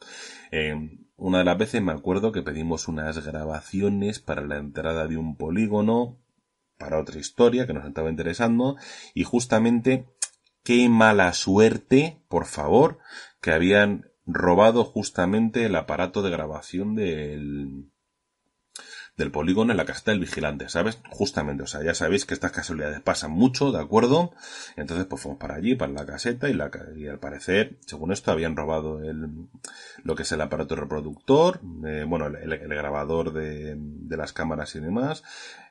Em, una de las veces me acuerdo que pedimos unas grabaciones para la entrada de un polígono para otra historia que nos estaba interesando y justamente qué mala suerte, por favor, que habían robado justamente el aparato de grabación del, del polígono en la caseta del vigilante, ¿sabes? Justamente, o sea, ya sabéis que estas casualidades pasan mucho, ¿de acuerdo? Entonces, pues fuimos para allí, para la caseta, y, la, al parecer, según esto, habían robado el, lo que es el aparato reproductor, eh, bueno, el, grabador de, de, las cámaras y demás.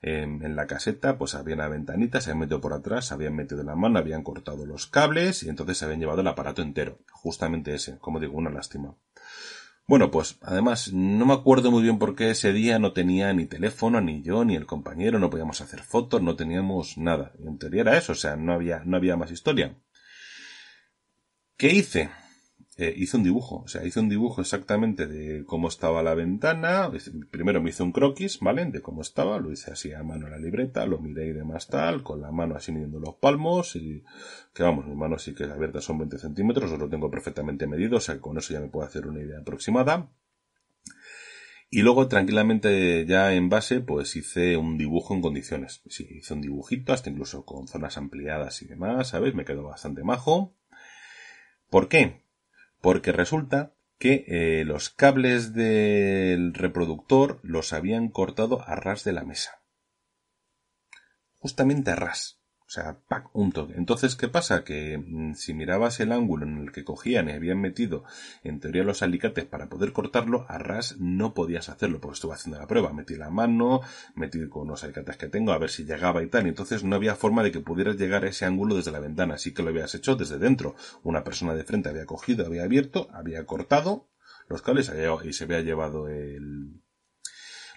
en la caseta, pues había una ventanita, se habían metido por atrás, se habían metido la mano, habían cortado los cables, y entonces se habían llevado el aparato entero, justamente ese, como digo, una lástima. Bueno, pues además no me acuerdo muy bien por qué ese día no tenía ni teléfono, ni yo, ni el compañero, no podíamos hacer fotos, no teníamos nada. en teoría era eso, o sea, no había, no había más historia. ¿Qué hice? eh, un dibujo, o sea, hice un dibujo exactamente de cómo estaba la ventana, primero me hizo un croquis, ¿vale? De cómo estaba, lo hice así a mano la libreta, lo miré y demás tal, con la mano así midiendo los palmos y que vamos, mi mano sí que es abierta, son 20 centímetros, os lo tengo perfectamente medido, o sea, con eso ya me puedo hacer una idea aproximada. Y luego tranquilamente ya en base pues hice un dibujo en condiciones. Sí, hice un dibujito hasta incluso con zonas ampliadas y demás, ¿sabes? Me quedó bastante majo. ¿Por qué? porque resulta que eh, los cables del reproductor los habían cortado a ras de la mesa. Justamente a ras sea, ¡pac! un toque. Entonces, ¿qué pasa? Que mm, si mirabas el ángulo en el que cogían y habían metido, en teoría, los alicates para poder cortarlo, a ras no podías hacerlo, porque estuve haciendo la prueba. Metí la mano, metí con los alicates que tengo, a ver si llegaba y tal. Entonces no había forma de que pudieras llegar a ese ángulo desde la ventana, así que lo habías hecho desde dentro. Una persona de frente había cogido, había abierto, había cortado los cables y se había llevado el,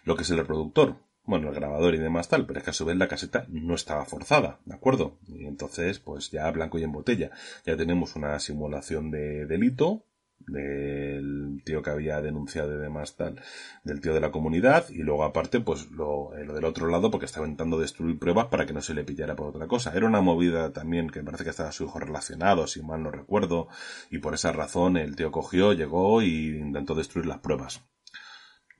lo que es el reproductor bueno, el grabador y demás tal, pero es que a su vez la caseta no estaba forzada, ¿de acuerdo? Y entonces, pues ya blanco y en botella. Ya tenemos una simulación de delito del tío que había denunciado y demás tal, del tío de la comunidad, y luego aparte, pues lo, eh, del otro lado, porque estaba intentando destruir pruebas para que no se le pillara por otra cosa. Era una movida también que parece que estaba su hijo relacionado, si mal no recuerdo, y por esa razón el tío cogió, llegó y intentó destruir las pruebas.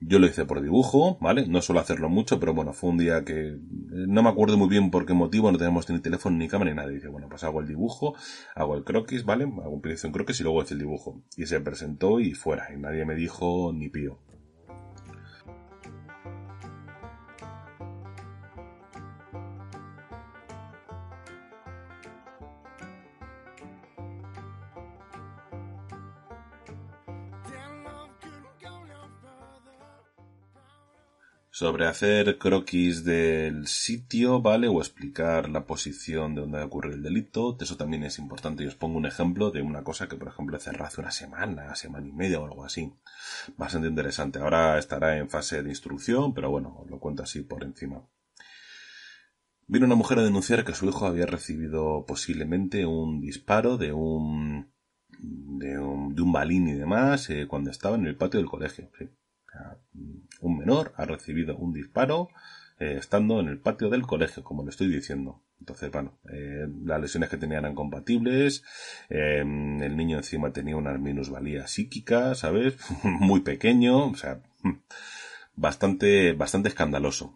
Yo lo hice por dibujo, ¿vale? No suelo hacerlo mucho, pero bueno, fue un día que eh, no me acuerdo muy bien por qué motivo, no tenemos ni teléfono ni cámara ni nada. Y dije, bueno, pues hago el dibujo, hago el croquis, ¿vale? Hago un en croquis y luego hice el dibujo. Y se presentó y fuera. Y nadie me dijo ni pío. sobre hacer croquis del sitio, ¿vale? O explicar la posición de donde ocurre el delito. Eso también es importante. Y os pongo un ejemplo de una cosa que, por ejemplo, cerró hace una semana, semana y media o algo así. Bastante interesante. Ahora estará en fase de instrucción, pero bueno, os lo cuento así por encima. Vino una mujer a denunciar que su hijo había recibido posiblemente un disparo de un de un, balín y demás eh, cuando estaba en el patio del colegio un menor ha recibido un disparo eh, estando en el patio del colegio, como le estoy diciendo. Entonces, bueno, eh, las lesiones que tenía eran compatibles, em, el niño encima tenía unas minusvalías psíquicas, ¿sabes? Muy pequeño, o sea, hmm, bastante, bastante escandaloso.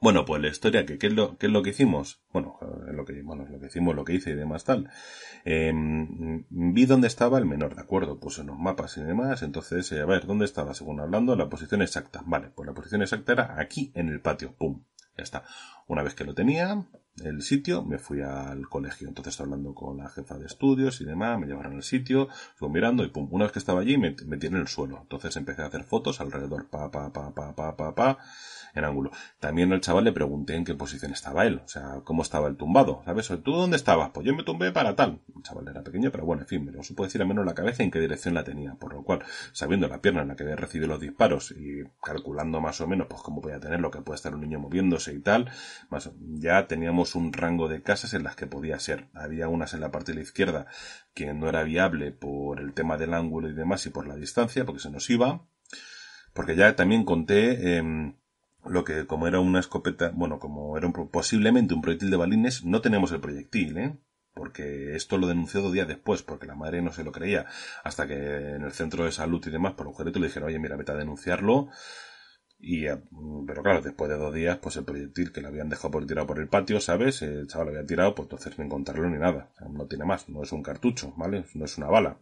Bueno, pues la historia, que, ¿qué, es lo, es lo que hicimos? Bueno, lo que, bueno, lo que hicimos, lo que hice y demás tal. Em, vi dónde estaba el menor, ¿de acuerdo? en los mapas y demás. Entonces, eh, a ver, ¿dónde estaba? Según hablando, la posición exacta. Vale, pues la posición exacta era aquí en el patio. ¡Pum! Ya está. Una vez que lo tenía, el sitio, me fui al colegio. Entonces, hablando con la jefa de estudios y demás, me llevaron al sitio, fui mirando y pum, una vez que estaba allí, me, metí en el suelo. Entonces empecé a hacer fotos alrededor, pa, pa, pa, pa, pa, pa, pa en ángulo. También al chaval le pregunté en qué posición estaba él, o sea, cómo estaba el tumbado, ¿sabes? ¿Tú dónde estabas? Pues yo me tumbé para tal. El chaval era pequeño, pero bueno, en fin, me lo supo decir al menos la cabeza en qué dirección la tenía, por lo cual, sabiendo la pierna en la que había recibido los disparos y calculando más o menos, pues cómo podía tener lo que puede estar un niño moviéndose y tal, más, ya teníamos un rango de casas en las que podía ser. Había unas en la parte de la izquierda que no era viable por el tema del ángulo y demás y por la distancia, porque se nos iba, porque ya también conté em, lo que como era una escopeta, bueno, como era posiblemente un proyectil de balines, no tenemos el proyectil, ¿eh? Porque esto lo denunció dos días después, porque la madre no se lo creía, hasta que en el centro de salud y demás, por un objeto, le dijeron, oye, mira, vete a denunciarlo. Y, eh, pero claro, después de dos días, pues el proyectil que le habían dejado por tirado por el patio, ¿sabes? El chaval lo había tirado, pues entonces no encontrarlo ni nada. no tiene más, no es un cartucho, ¿vale? No es una bala.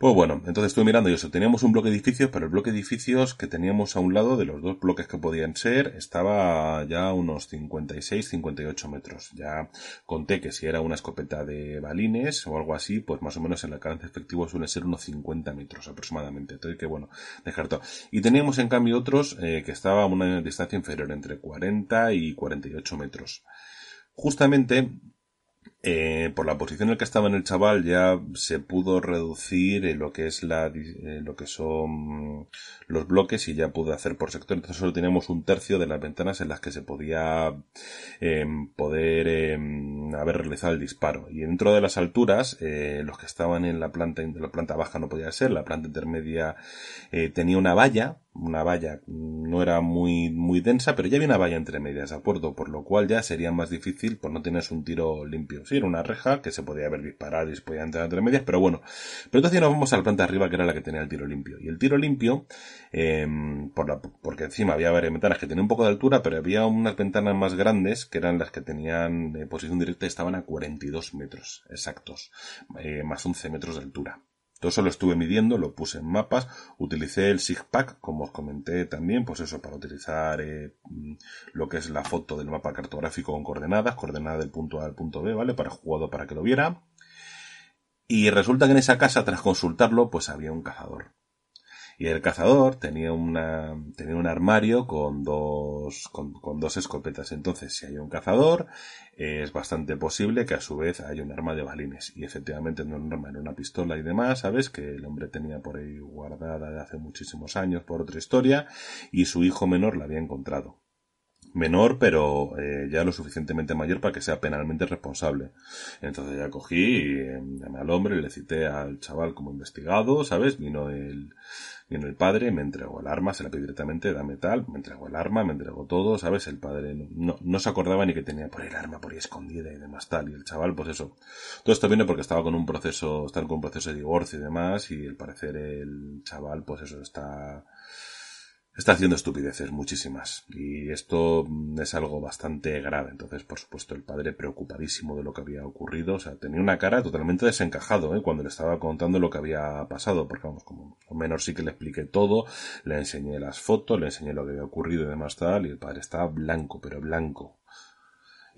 Pues bueno, entonces estuve mirando y eso, teníamos un bloque de edificios, pero el bloque de edificios que teníamos a un lado de los dos bloques que podían ser estaba ya a unos 56-58 metros. Ya conté que si era una escopeta de balines o algo así, pues más o menos el alcance efectivo suele ser unos 50 metros aproximadamente. Entonces que bueno, dejar todo. Y teníamos en cambio otros eh, que estaban a una distancia inferior entre 40 y 48 metros. Justamente eh, por la posición en la que estaba en el chaval ya se pudo reducir lo que es la lo que son los bloques y ya pudo hacer por sector entonces solo teníamos un tercio de las ventanas en las que se podía em, poder em, haber realizado el disparo. Y dentro de las alturas, eh, los que estaban en la planta, en la planta baja no podía ser, la planta intermedia eh, tenía una valla, una valla mm, no era muy, muy densa, pero ya había una valla entre medias, ¿de acuerdo? Por lo cual ya sería más difícil, pues no tienes un tiro limpio. si era una reja que se podía haber disparado y se podía entrar entre medias, pero bueno. Pero entonces nos vamos a la planta arriba, que era la que tenía el tiro limpio. Y el tiro limpio, em, por la, porque encima había varias ventanas que tenían un poco de altura, pero había unas ventanas más grandes, que eran las que tenían eh, posición directa estaban a 42 metros exactos, eh, más 11 metros de altura. Todo eso lo estuve midiendo, lo puse en mapas, utilicé el SIGPAC, como os comenté también, pues eso, para utilizar eh, mm, lo que es la foto del mapa cartográfico con coordenadas, coordenada del punto A al punto B, ¿vale? Para jugado para que lo viera. Y resulta que en esa casa, tras consultarlo, pues había un cazador. Y el cazador tenía, una, tenía un armario con dos, con, dos escopetas. Entonces, si hay un cazador, es bastante posible que a su vez haya un arma de balines. Y efectivamente no era un arma, era una pistola y demás, ¿sabes? Que el hombre tenía por ahí guardada de hace muchísimos años por otra historia. Y su hijo menor la había encontrado menor, pero eh, ya lo suficientemente mayor para que sea penalmente responsable. Entonces ya cogí y eh, llamé al hombre, y le cité al chaval como investigado, ¿sabes? Vino el, y en el padre me entregó el arma, se la pidió directamente, dame tal, me entregó el arma, me entregó todo, ¿sabes? El padre no, no se acordaba ni que tenía por el arma por ahí escondida y demás tal. Y el chaval, pues eso. Todo esto viene porque estaba con un proceso, estaba con un proceso de divorcio y demás, y al parecer el chaval, pues eso, está está haciendo estupideces muchísimas y esto mm, es algo bastante grave. Entonces, por supuesto, el padre preocupadísimo de lo que había ocurrido, o sea, tenía una cara totalmente desencajado ¿eh? cuando le estaba contando lo que había pasado, porque vamos, como menos sí que le expliqué todo, le enseñé las fotos, le enseñé lo que había ocurrido y demás tal, y el padre estaba blanco, pero blanco,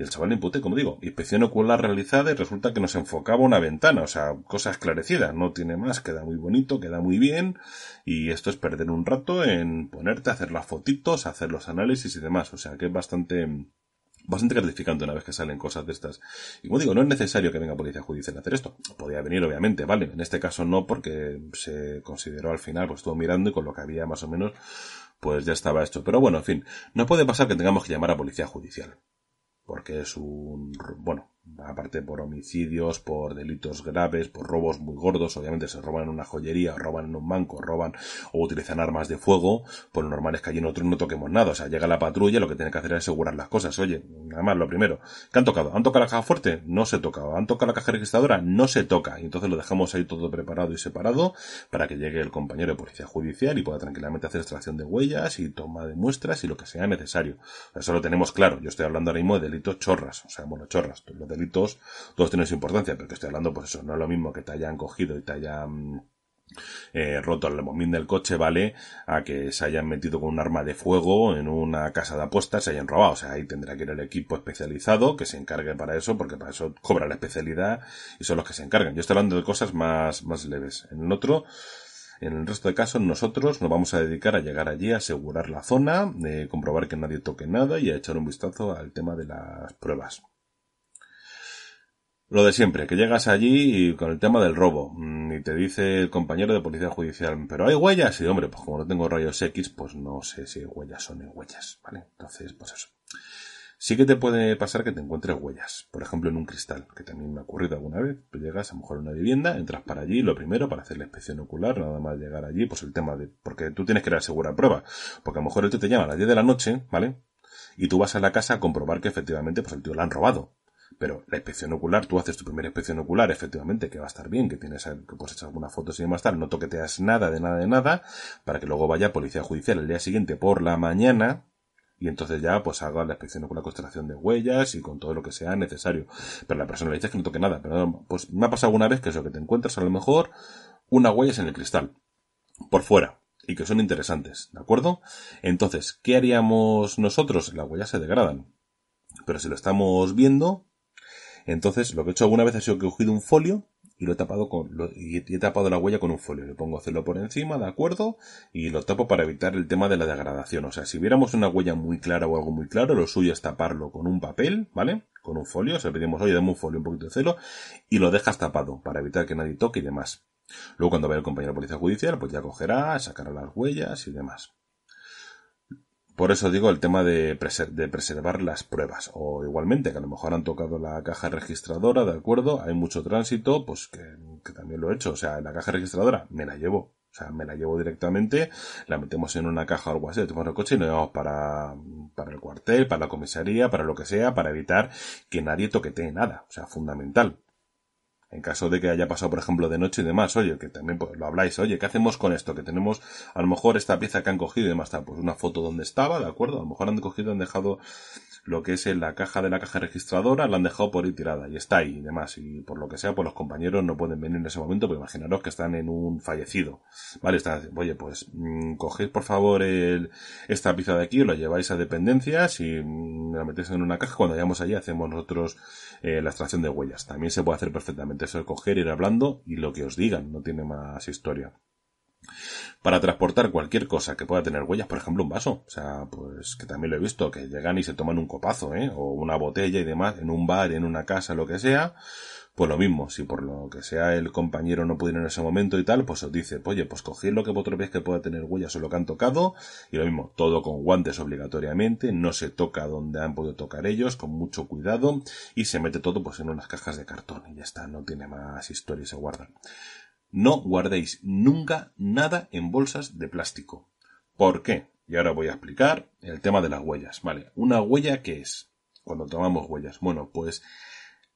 el chaval impute, como digo, inspección ocular realizada y resulta que nos enfocaba una ventana, o sea, cosas esclarecida, no tiene más, queda muy bonito, queda muy bien, y esto es perder un rato en ponerte a hacer las fotitos, hacer los análisis y demás, o sea, que es bastante, bastante gratificante una vez que salen cosas de estas. Y como digo, no es necesario que venga policía judicial a hacer esto. Podría venir, obviamente, ¿vale? En este caso no, porque se consideró al final, pues estuvo mirando y con lo que había más o menos, pues ya estaba hecho. Pero bueno, en fin, no puede pasar que tengamos que llamar a policía judicial porque es un, bueno, aparte por homicidios, por delitos graves, por robos muy gordos, obviamente se roban en una joyería, o roban en un banco, roban o utilizan armas de fuego, pues lo normal es que allí otro no toquemos nada, o sea, llega la patrulla, lo que tiene que hacer es asegurar las cosas, oye, nada más lo primero, ¿qué han tocado? ¿Han tocado la caja fuerte? No se toca, ¿han tocado la caja registradora? No se toca, y entonces lo dejamos ahí todo preparado y separado para que llegue el compañero de policía judicial y pueda tranquilamente hacer extracción de huellas y toma de muestras y lo que sea necesario. Eso lo tenemos claro, yo estoy hablando ahora mismo de delitos chorras, o sea, bueno, chorras, delitos, todos tienen su importancia, pero estoy hablando, por pues eso, no es lo mismo que te hayan cogido y te hayan eh, roto el lemomín del coche, ¿vale? A que se hayan metido con un arma de fuego en una casa de apuestas, se hayan robado. O sea, ahí tendrá que ir el equipo especializado que se encargue para eso, porque para eso cobra la especialidad y son los que se encargan. Yo estoy hablando de cosas más, más leves. En el otro, en el resto de casos, nosotros nos vamos a dedicar a llegar allí, a asegurar la zona, de eh, comprobar que nadie toque nada y a echar un vistazo al tema de las pruebas. Lo de siempre, que llegas allí y con el tema del robo, mm, y te dice el compañero de policía judicial, pero hay huellas, y hombre, pues como no tengo rayos X, pues no sé si huellas son huellas, ¿vale? Entonces, pues eso. Sí que te puede pasar que te encuentres huellas, por ejemplo en un cristal, que también me ha ocurrido alguna vez, tú llegas a lo mejor a una vivienda, entras para allí, lo primero, para hacer la inspección ocular, nada más llegar allí, pues el tema de, porque tú tienes que ir a asegurar prueba, porque a lo mejor el tío te llama a las 10 de la noche, ¿vale? Y tú vas a la casa a comprobar que efectivamente, pues el tío la han robado, pero la inspección ocular, tú haces tu primera inspección ocular, efectivamente, que va a estar bien, que tienes que echar algunas fotos y demás tal, no toqueteas nada de nada de nada, para que luego vaya a policía judicial el día siguiente por la mañana, y entonces ya pues haga la inspección con la constelación de huellas y con todo lo que sea necesario. Pero la persona le dice que no toque nada, pero pues me ha pasado alguna vez que eso, que te encuentras a lo mejor una huella es en el cristal, por fuera, y que son interesantes, ¿de acuerdo? Entonces, ¿qué haríamos nosotros? Las huellas se degradan. Pero si lo estamos viendo, entonces, lo que he hecho alguna vez ha sido que he cogido un folio y lo he tapado con y he, tapado la huella con un folio. Le pongo celo por encima, de acuerdo, y lo tapo para evitar el tema de la degradación. O sea, si viéramos una huella muy clara o algo muy claro, lo suyo es taparlo con un papel, ¿vale? Con un folio, o se pedimos, oye, dame un folio, un poquito de celo, y lo dejas tapado para evitar que nadie toque y demás. Luego cuando vaya el compañero de policía judicial, pues ya cogerá, sacará las huellas y demás. Por eso digo el tema de, de, preservar las pruebas. O igualmente, que a lo mejor han tocado la caja registradora, ¿de acuerdo? Hay mucho tránsito, pues que, también lo he hecho. O sea, la caja registradora me la llevo. O sea, me la llevo directamente, la metemos en una caja o algo así, tomamos el coche y nos llevamos para, para el cuartel, para la comisaría, para lo que sea, para evitar que nadie toquetee nada. O sea, fundamental. En caso de que haya pasado, por ejemplo, de noche y demás, oye, que también pues, lo habláis, oye, ¿qué hacemos con esto? Que tenemos, a lo mejor, esta pieza que han cogido y demás, está, pues una foto donde estaba, ¿de acuerdo? A lo mejor han cogido, han dejado lo que es en la caja de la caja registradora, la han dejado por ahí tirada y está ahí y demás. Y por lo que sea, pues los compañeros no pueden venir en ese momento, Pero imaginaros que están en un fallecido. Vale, está, oye, pues mm, coged cogéis por favor esta pizza de aquí, lo lleváis a dependencias y mm, la metéis en una caja. Cuando vayamos allí hacemos nosotros eh, la extracción de huellas. También se puede hacer perfectamente eso de coger, ir hablando y lo que os digan, no tiene más historia para transportar cualquier cosa que pueda tener huellas, por ejemplo un vaso, o sea, pues que también lo he visto, que llegan y se toman un copazo, ¿eh? o una botella y demás, en un bar, en una casa, lo que sea, pues lo mismo, si por lo que sea el compañero no pudiera en ese momento y tal, pues os dice, oye, pues cogid lo que vosotros veis que pueda tener huellas o lo que han tocado, y lo mismo, todo con guantes obligatoriamente, no se toca donde han podido tocar ellos, con mucho cuidado, y se mete todo pues en unas cajas de cartón, y ya está, no tiene más historia y se guardan. No guardéis nunca nada en bolsas de plástico. ¿Por qué? Y ahora voy a explicar el tema de las huellas. Vale, ¿una huella qué es? Cuando tomamos huellas. Bueno, pues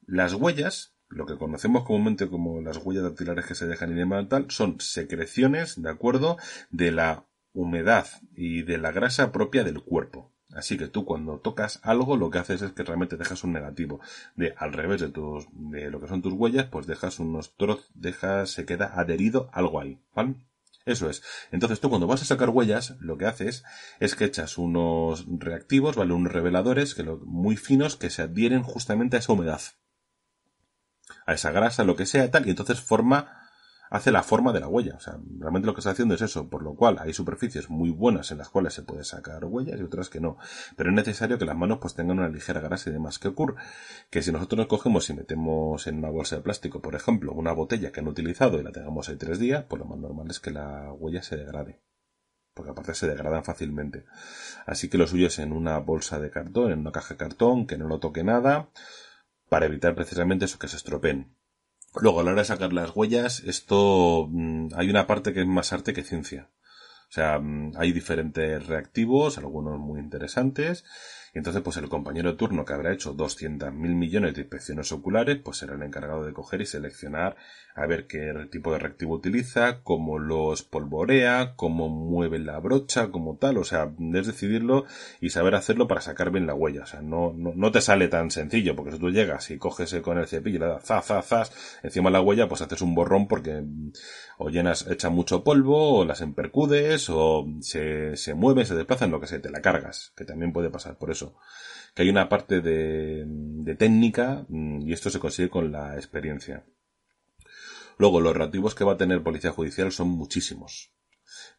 las huellas, lo que conocemos comúnmente como las huellas dactilares que se dejan y demás tal, son secreciones, ¿de acuerdo?, de la humedad y de la grasa propia del cuerpo. Así que tú cuando tocas algo lo que haces es que realmente dejas un negativo. De al revés de tus, de lo que son tus huellas, pues dejas unos trozos, dejas, se queda adherido algo ahí, ¿vale? Eso es. Entonces tú cuando vas a sacar huellas, lo que haces es que echas unos reactivos, ¿vale? Unos reveladores que muy finos que se adhieren justamente a esa humedad. A esa grasa, lo que sea, tal, y entonces forma hace la forma de la huella. O sea, realmente lo que está haciendo es eso, por lo cual hay superficies muy buenas en las cuales se puede sacar huellas y otras que no. Pero es necesario que las manos pues tengan una ligera grasa y demás. que ocurre? Que si nosotros nos cogemos y metemos en una bolsa de plástico, por ejemplo, una botella que han utilizado y la tengamos ahí tres días, pues lo más normal es que la huella se degrade porque aparte se degradan fácilmente. Así que lo suyo es en una bolsa de cartón, en una caja de cartón, que no lo toque nada, para evitar precisamente eso que se estropeen. Luego, a la hora de sacar las huellas, esto mm, hay una parte que es más arte que ciencia. O sea, mm, hay diferentes reactivos, algunos muy interesantes, entonces, pues el compañero de turno que habrá hecho 200.000 millones de inspecciones oculares, pues será el encargado de coger y seleccionar a ver qué tipo de reactivo utiliza, cómo los polvorea, cómo mueve la brocha, como tal. O sea, es decidirlo y saber hacerlo para sacar bien la huella. O sea, no, no, te sale tan sencillo, porque si tú llegas y coges con el cepillo y le das za, za, zas, encima la huella, pues haces un borrón porque o llenas, echa mucho polvo, o las empercudes, o se, se mueven, se desplazan, lo que sea, te la cargas, que también puede pasar por eso. Que hay una parte de, técnica mm, y esto se consigue con la experiencia. Luego, los relativos que va a tener Policía Judicial son muchísimos.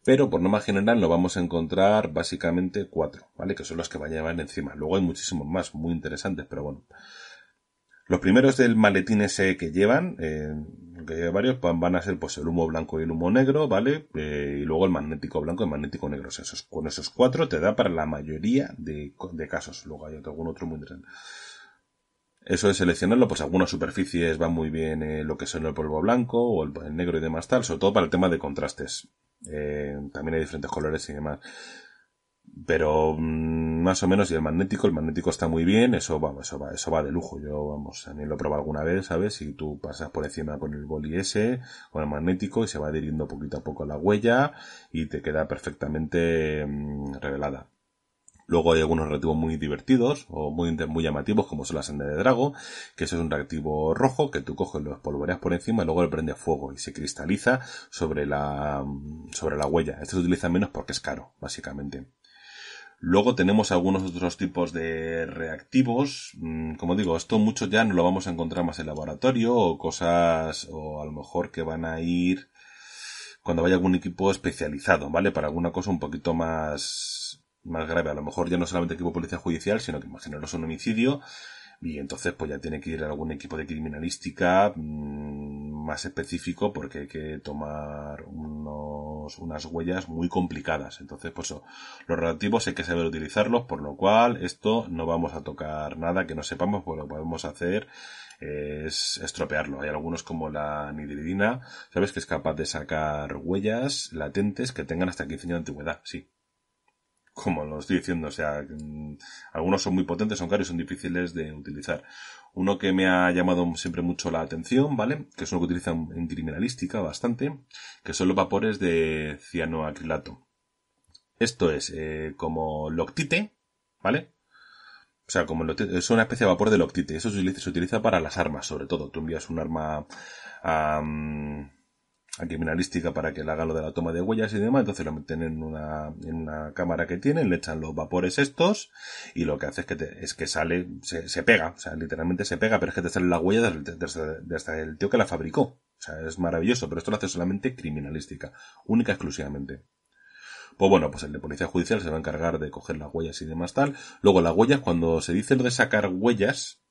Pero por norma general no vamos a encontrar básicamente cuatro, ¿vale? Que son los que van a llevar encima. Luego hay muchísimos más, muy interesantes, pero bueno. Los primeros del maletín ese que llevan, eh, hay varios pues, van a ser pues el humo blanco y el humo negro, ¿vale? Eh, y luego el magnético blanco y el magnético negro. esos, con esos cuatro te da para la mayoría de, casos. Luego hay algún otro muy interesante. Eso de seleccionarlo, pues algunas superficies van muy bien lo que son el polvo blanco o el, negro y demás tal, sobre todo para el tema de contrastes. Eh, también hay diferentes colores y demás pero mm, más o menos y el magnético el magnético está muy bien eso va, eso va eso va de lujo yo vamos también lo he probado alguna vez sabes Si tú pasas por encima con el boli ese con el magnético y se va adhiriendo poquito a poco la huella y te queda perfectamente mm, revelada Luego hay algunos reactivos muy divertidos o muy, muy llamativos, como son la senda de drago, que eso es un reactivo rojo que tú coges, lo espolvoreas por encima y luego le prende fuego y se cristaliza sobre la, mm, sobre la huella. Este se utiliza menos porque es caro, básicamente. Luego tenemos algunos otros tipos de reactivos. Mm, como digo, esto mucho ya no lo vamos a encontrar más en laboratorio o cosas o a lo mejor que van a ir cuando vaya algún equipo especializado, ¿vale? Para alguna cosa un poquito más más grave. A lo mejor ya no solamente equipo policía judicial, sino que generoso un homicidio y entonces pues ya tiene que ir a algún equipo de criminalística mm, más específico porque hay que tomar unos, unas huellas muy complicadas. Entonces pues los relativos hay que saber utilizarlos, por lo cual esto no vamos a tocar nada que no sepamos, pues lo que podemos hacer es estropearlo. Hay algunos como la nidridina, ¿sabes? Que es capaz de sacar huellas latentes que tengan hasta 15 años de antigüedad, sí como lo estoy diciendo. O sea, algunos son muy potentes, son caros y son difíciles de utilizar. Uno que me ha llamado siempre mucho la atención, ¿vale? Que es uno que utilizan en criminalística bastante, que son los vapores de cianoacrilato. Esto es eh, como loctite, ¿vale? O sea, como loctite, es una especie de vapor de loctite. Eso se utiliza, para las armas, sobre todo. Tú envías un arma a... Mm, criminalística para que le haga lo de la toma de huellas y demás, entonces lo meten en una, en una cámara que tienen, le echan los vapores estos y lo que hace es que, te, es que sale, se, se, pega, o sea, literalmente se pega, pero es que te sale la huella desde, desde, el tío que la fabricó. O sea, es maravilloso, pero esto lo hace solamente criminalística, única exclusivamente. Pues bueno, pues el de policía judicial se va a encargar de coger las huellas y demás tal. Luego las huellas, cuando se dice de sacar huellas,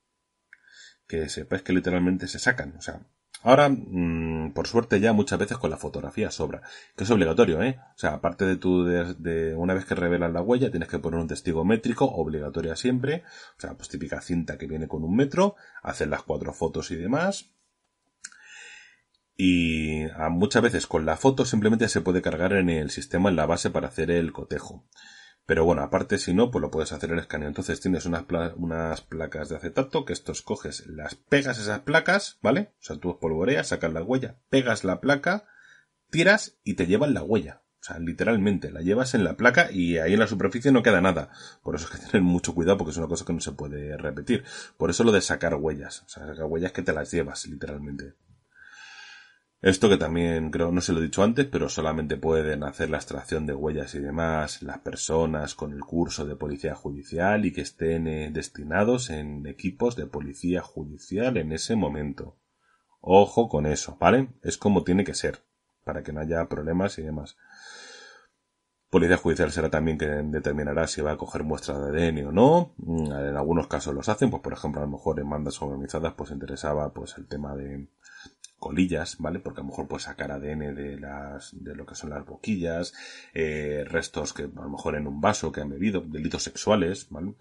que sepas que literalmente se sacan, o sea, Ahora, mm, por suerte ya muchas veces con la fotografía sobra, que es obligatorio, ¿eh? O sea, aparte de tú, de, una vez que revelas la huella, tienes que poner un testigo métrico, obligatoria siempre, o sea, pues típica cinta que viene con un metro, hacer las cuatro fotos y demás. Y ah, muchas veces con la foto simplemente se puede cargar en el sistema en la base para hacer el cotejo. Pero bueno, aparte si no, pues lo puedes hacer el escaneo. Entonces tienes unas, placas de acetato que estos coges, las pegas esas placas, ¿vale? O sea, tú espolvoreas, sacas la huella, pegas la placa, tiras y te llevan la huella. O sea, literalmente, la llevas en la placa y ahí en la superficie no queda nada. Por eso es que tener mucho cuidado porque es una cosa que no se puede repetir. Por eso lo de sacar huellas. O sea, sacar huellas que te las llevas, literalmente. Esto que también creo, no se lo he dicho antes, pero solamente pueden hacer la extracción de huellas y demás las personas con el curso de policía judicial y que estén eh, destinados en equipos de policía judicial en ese momento. Ojo con eso, ¿vale? Es como tiene que ser, para que no haya problemas y demás. Policía judicial será también quien determinará si va a coger muestras de ADN o no. Mm, en algunos casos los hacen, pues por ejemplo, a lo mejor en bandas organizadas pues interesaba pues el tema de colillas, ¿vale? Porque a lo mejor puedes sacar ADN de las, de lo que son las boquillas, eh, restos que a lo mejor en un vaso que han bebido, delitos sexuales, ¿vale?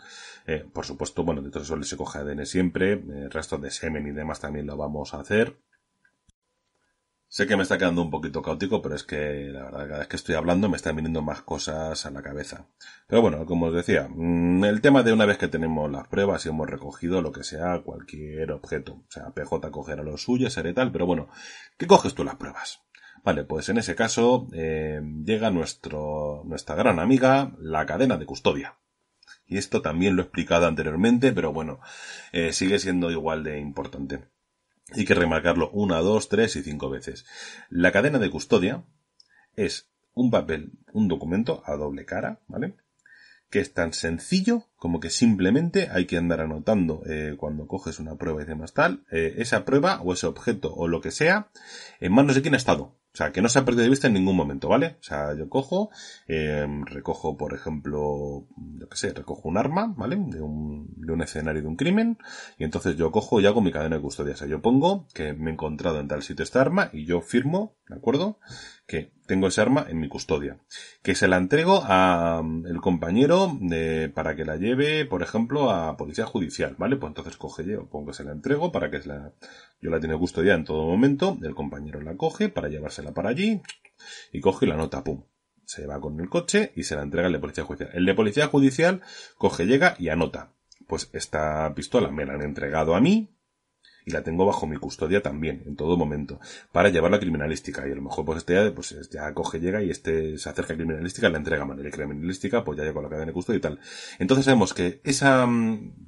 Eh, por supuesto, bueno, delitos sexuales se coge ADN siempre, eh, restos de semen y demás también lo vamos a hacer. Sé que me está quedando un poquito caótico, pero es que la verdad, cada vez que estoy hablando me están viniendo más cosas a la cabeza. Pero bueno, como os decía, mm, el tema de una vez que tenemos las pruebas y hemos recogido lo que sea, cualquier objeto. O sea, PJ cogerá lo suyo, seré tal, pero bueno, ¿qué coges tú las pruebas? Vale, pues en ese caso eh, llega nuestro, nuestra gran amiga, la cadena de custodia. Y esto también lo he explicado anteriormente, pero bueno, eh, sigue siendo igual de importante. Hay que remarcarlo una, dos, tres y cinco veces. La cadena de custodia es un papel, un documento a doble cara, ¿vale? que es tan sencillo como que simplemente hay que andar anotando eh, cuando coges una prueba y demás tal, eh, esa prueba o ese objeto o lo que sea, en manos de quién ha estado. O sea, que no se ha perdido de vista en ningún momento, ¿vale? O sea, yo cojo, em, recojo, por ejemplo, yo qué sé, recojo un arma, ¿vale? De un, de un escenario de un crimen, y entonces yo cojo y hago mi cadena de custodia. O sea, yo pongo que me he encontrado en tal sitio esta arma y yo firmo, ¿de acuerdo? que tengo ese arma en mi custodia, que se la entrego a mm, el compañero de, para que la lleve, por ejemplo, a policía judicial, ¿vale? Pues entonces coge yo, pongo que se la entrego para que es la, yo la tengo custodia en todo momento, el compañero la coge para llevársela para allí y coge y la nota, pum. Se va con el coche y se la entrega al de policía judicial. El de policía judicial coge, llega y anota. Pues esta pistola me la han entregado a mí, y la tengo bajo mi custodia también, en todo momento, para llevarla a criminalística. Y a lo mejor pues este ya, pues, este ya coge, llega y este se acerca a criminalística, la entrega a manera criminalística, pues ya llega la cadena de custodia y tal. Entonces vemos que esa... Mm,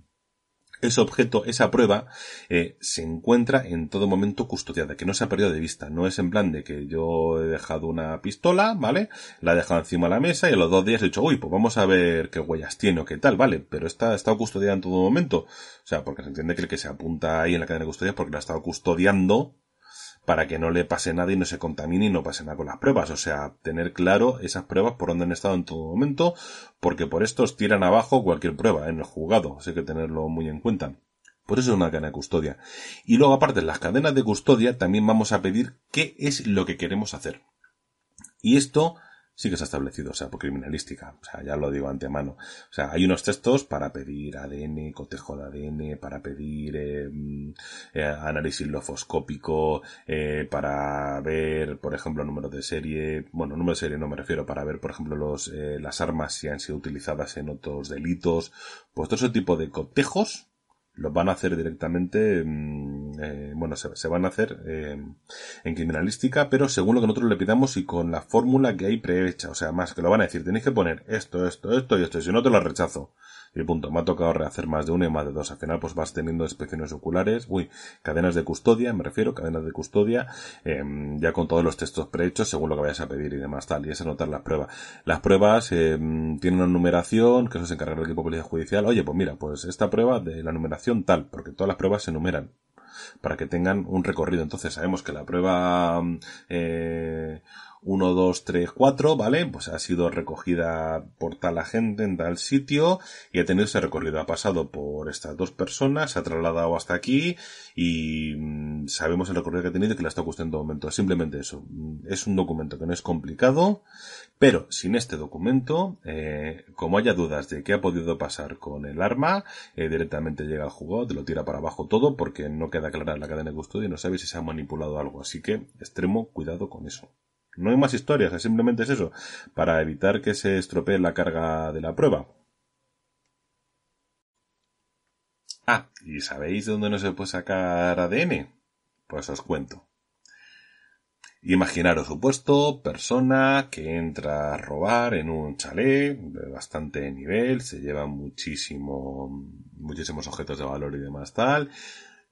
ese objeto, esa prueba, eh, se encuentra en todo momento custodiada, que no se ha perdido de vista. No es en plan de que yo he dejado una pistola, ¿vale? La he dejado encima de la mesa y a los dos días he dicho, uy, pues vamos a ver qué huellas tiene o qué tal, ¿vale? Pero está, está custodiada en todo momento. O sea, porque se entiende que el que se apunta ahí en la cadena de custodia porque la ha estado custodiando para que no le pase nada y no se contamine y no pase nada con las pruebas. O sea, tener claro esas pruebas por donde han estado en todo momento, porque por estos tiran abajo cualquier prueba en el juzgado. Así que tenerlo muy en cuenta. Por eso es una cadena de custodia. Y luego, aparte, en las cadenas de custodia también vamos a pedir qué es lo que queremos hacer. Y esto sí que se ha establecido, o sea, por criminalística, o sea, ya lo digo antemano. O sea, hay unos textos para pedir ADN, cotejo de ADN, para pedir em, eh, análisis lofoscópico, eh, para ver, por ejemplo, número de serie, bueno, número de serie no me refiero, para ver, por ejemplo, los, eh, las armas si han sido utilizadas en otros delitos, pues todo ese tipo de cotejos los van a hacer directamente, mm, eh, bueno, se, van a hacer em, en criminalística, pero según lo que nosotros le pidamos y con la fórmula que hay prehecha, o sea, más que lo van a decir, tenéis que poner esto, esto, esto y esto, si no te lo rechazo. El punto, me ha tocado rehacer más de uno y más de dos. Al final, pues vas teniendo inspecciones oculares, uy, cadenas de custodia, me refiero, cadenas de custodia, em, ya con todos los textos prehechos, según lo que vayas a pedir y demás, tal, y es anotar las pruebas. Las pruebas em, tienen una numeración, que eso se encarga el equipo policía judicial, oye, pues mira, pues esta prueba de la numeración tal, porque todas las pruebas se numeran para que tengan un recorrido. Entonces sabemos que la prueba em, eh, 1, 2, 3, 4, ¿vale? Pues ha sido recogida por tal agente en tal sitio y ha tenido ese recorrido. Ha pasado por estas dos personas, se ha trasladado hasta aquí y mm, sabemos el recorrido que ha tenido y que la está ocurriendo en todo momento. Simplemente eso. Mm, es un documento que no es complicado, pero sin este documento, eh, como haya dudas de qué ha podido pasar con el arma, eh, directamente llega al jugador, te lo tira para abajo todo porque no queda clara la cadena de custodia y no sabe si se ha manipulado algo. Así que extremo cuidado con eso. No hay más historias, simplemente es eso, para evitar que se estropee la carga de la prueba. Ah, ¿y sabéis dónde no se puede sacar ADN? Pues os cuento. Imaginaros supuesto persona que entra a robar en un chalet de bastante nivel, se lleva muchísimo, muchísimos objetos de valor y demás tal,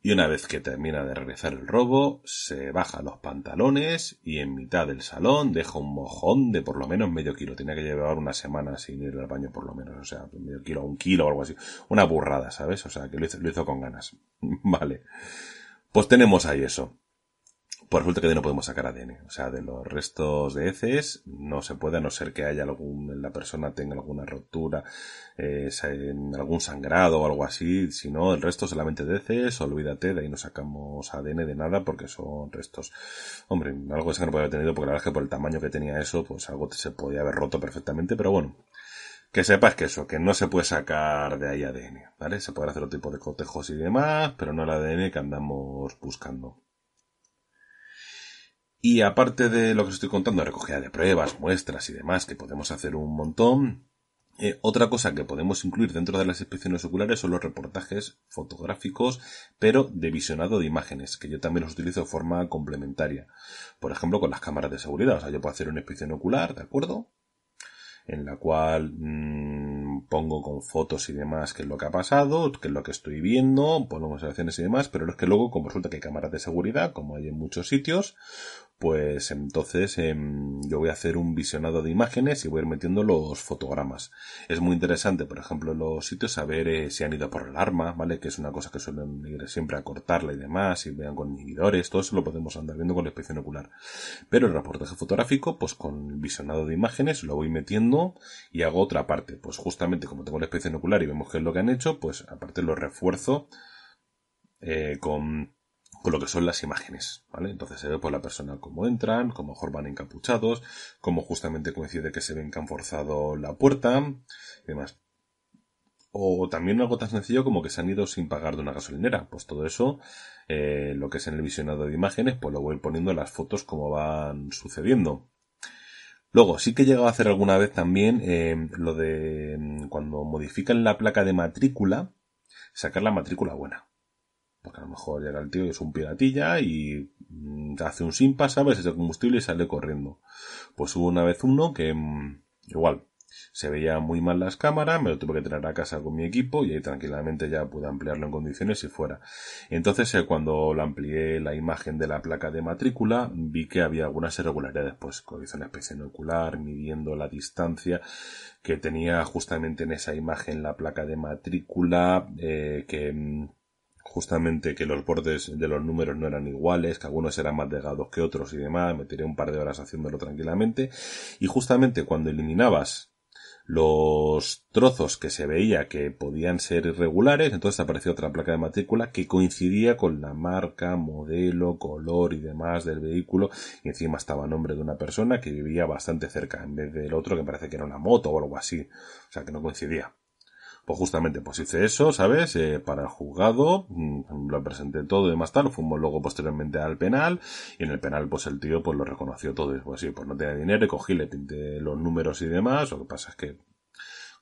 y una vez que termina de regresar el robo, se baja los pantalones y en mitad del salón deja un mojón de por lo menos medio kilo. Tenía que llevar una semana sin ir al baño por lo menos, o sea, medio kilo, un kilo o algo así. Una burrada, ¿sabes? O sea, que lo hizo con ganas. vale. Pues tenemos ahí eso. Pues resulta que no podemos sacar ADN. O sea, de los restos de heces no se puede, a no ser que haya algún, la persona tenga alguna rotura, eh, algún sangrado o algo así. Si no, el resto solamente de heces, olvídate, de ahí no sacamos ADN de nada porque son restos. Hombre, algo de no puede haber tenido porque la verdad es que por el tamaño que tenía eso, pues algo se podía haber roto perfectamente, pero bueno. Que sepas que eso, que no se puede sacar de ahí ADN, ¿vale? Se puede hacer otro tipo de cotejos y demás, pero no el ADN que andamos buscando. Y aparte de lo que os estoy contando, recogida de pruebas, muestras y demás, que podemos hacer un montón, eh, otra cosa que podemos incluir dentro de las inspecciones oculares son los reportajes fotográficos, pero de visionado de imágenes, que yo también los utilizo de forma complementaria. Por ejemplo, con las cámaras de seguridad. O sea, yo puedo hacer una inspección ocular, ¿de acuerdo? En la cual mm, pongo con fotos y demás qué es lo que ha pasado, qué es lo que estoy viendo, pongo observaciones y demás, pero es que luego, como resulta que hay cámaras de seguridad, como hay en muchos sitios, pues entonces em, yo voy a hacer un visionado de imágenes y voy a ir metiendo los fotogramas. Es muy interesante, por ejemplo, en los sitios saber ver eh, si han ido por el arma, ¿vale? Que es una cosa que suelen ir siempre a cortarla y demás, y vean con inhibidores, todo eso lo podemos andar viendo con la especie ocular. Pero el reportaje fotográfico, pues con el visionado de imágenes lo voy metiendo y hago otra parte. Pues justamente como tengo la especie ocular y vemos qué es lo que han hecho, pues aparte lo refuerzo eh, con con lo que son las imágenes, ¿vale? Entonces se ve por la persona cómo entran, cómo mejor van encapuchados, cómo justamente coincide que se ven que han forzado la puerta y demás. O también algo tan sencillo como que se han ido sin pagar de una gasolinera. Pues todo eso, eh, lo que es en el visionado de imágenes, pues lo voy poniendo en las fotos como van sucediendo. Luego, sí que he llegado a hacer alguna vez también em, lo de mm, cuando modifican la placa de matrícula, sacar la matrícula buena. Porque a lo mejor llega el tío y es un piratilla y mm, hace un simpa, ¿sabes? ese combustible y sale corriendo. Pues hubo una vez uno que, mm, igual, se veía muy mal las cámaras, me lo tuve que traer a casa con mi equipo y ahí tranquilamente ya pude ampliarlo en condiciones y fuera. Entonces eh, cuando la amplié la imagen de la placa de matrícula vi que había algunas irregularidades, pues hizo una especie ocular midiendo la distancia que tenía justamente en esa imagen la placa de matrícula eh, que mm, justamente que los bordes de los números no eran iguales, que algunos eran más delgados que otros y demás, me tiré un par de horas haciéndolo tranquilamente, y justamente cuando eliminabas los trozos que se veía que podían ser irregulares, entonces apareció otra placa de matrícula que coincidía con la marca, modelo, color y demás del vehículo, y encima estaba a nombre de una persona que vivía bastante cerca, en vez del otro que parece que era una moto o algo así, o sea que no coincidía. Pues justamente, pues hice eso, ¿sabes? Eh, para el juzgado, mm, lo presenté todo y demás tal, fuimos luego posteriormente al penal, y en el penal, pues el tío, pues lo reconoció todo, y pues sí, pues no tenía dinero, y cogí, le pinté los números y demás, lo que pasa es que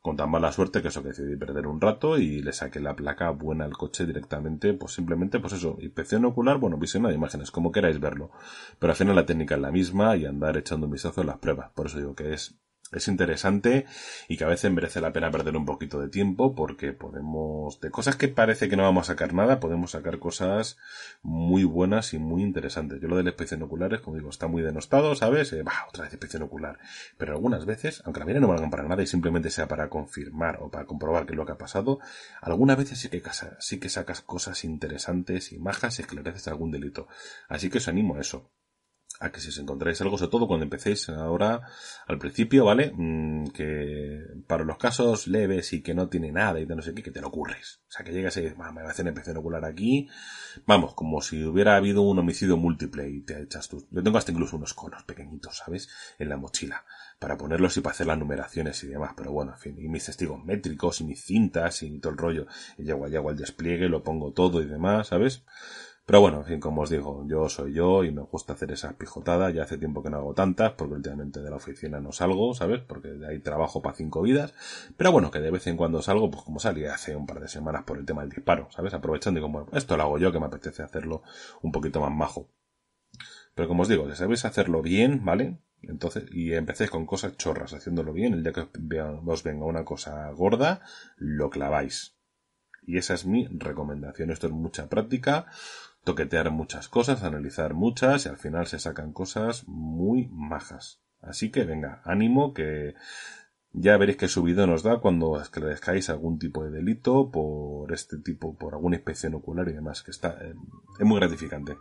con tan mala suerte que eso que decidí perder un rato y le saqué la placa buena al coche directamente, pues simplemente, pues eso, inspección ocular, bueno, visión de imágenes, como queráis verlo. Pero al final la técnica es la misma y andar echando un vistazo a las pruebas. Por eso digo que es es interesante y que a veces merece la pena perder un poquito de tiempo porque podemos, de cosas que parece que no vamos a sacar nada, podemos sacar cosas muy buenas y muy interesantes. Yo lo de la especie nocular es, como digo, está muy denostado, ¿sabes? Eh, bah, otra vez especie ocular. Pero algunas veces, aunque la mira no valgan para nada y simplemente sea para confirmar o para comprobar que lo que ha pasado, algunas veces sí que, sí que sacas cosas interesantes y majas y esclareces algún delito. Así que os animo a eso a que si os encontráis algo, sobre todo cuando empecéis ahora al principio, ¿vale? Mm, que para los casos leves y que no tiene nada y de no sé qué, que te lo ocurres. O sea, que llegas y dices, me va a hacer ocular aquí. Vamos, como si hubiera habido un homicidio múltiple y te echas tú. Yo tengo hasta incluso unos conos pequeñitos, ¿sabes? En la mochila para ponerlos y para hacer las numeraciones y demás, pero bueno, en fin, y mis testigos métricos y mis cintas y todo el rollo, y ya llego al despliegue, lo pongo todo y demás, ¿sabes? Pero bueno, en fin, como os digo, yo soy yo y me gusta hacer esas pijotadas. Ya hace tiempo que no hago tantas, porque últimamente de la oficina no salgo, ¿sabes? Porque ahí trabajo para cinco vidas. Pero bueno, que de vez en cuando salgo, pues como salí hace un par de semanas por el tema del disparo, ¿sabes? Aprovechando y como, esto lo hago yo, que me apetece hacerlo un poquito más majo. Pero como os digo, si sabéis hacerlo bien, ¿vale? Entonces, y empecéis con cosas chorras, haciéndolo bien, el día que os venga una cosa gorda, lo claváis. Y esa es mi recomendación. Esto es mucha práctica, toquetear muchas cosas, analizar muchas y al final se sacan cosas muy majas. Así que venga, ánimo que ya veréis qué subido nos da cuando esclarezcáis algún tipo de delito por este tipo, por alguna inspección ocular y demás, que está, eh, es muy gratificante.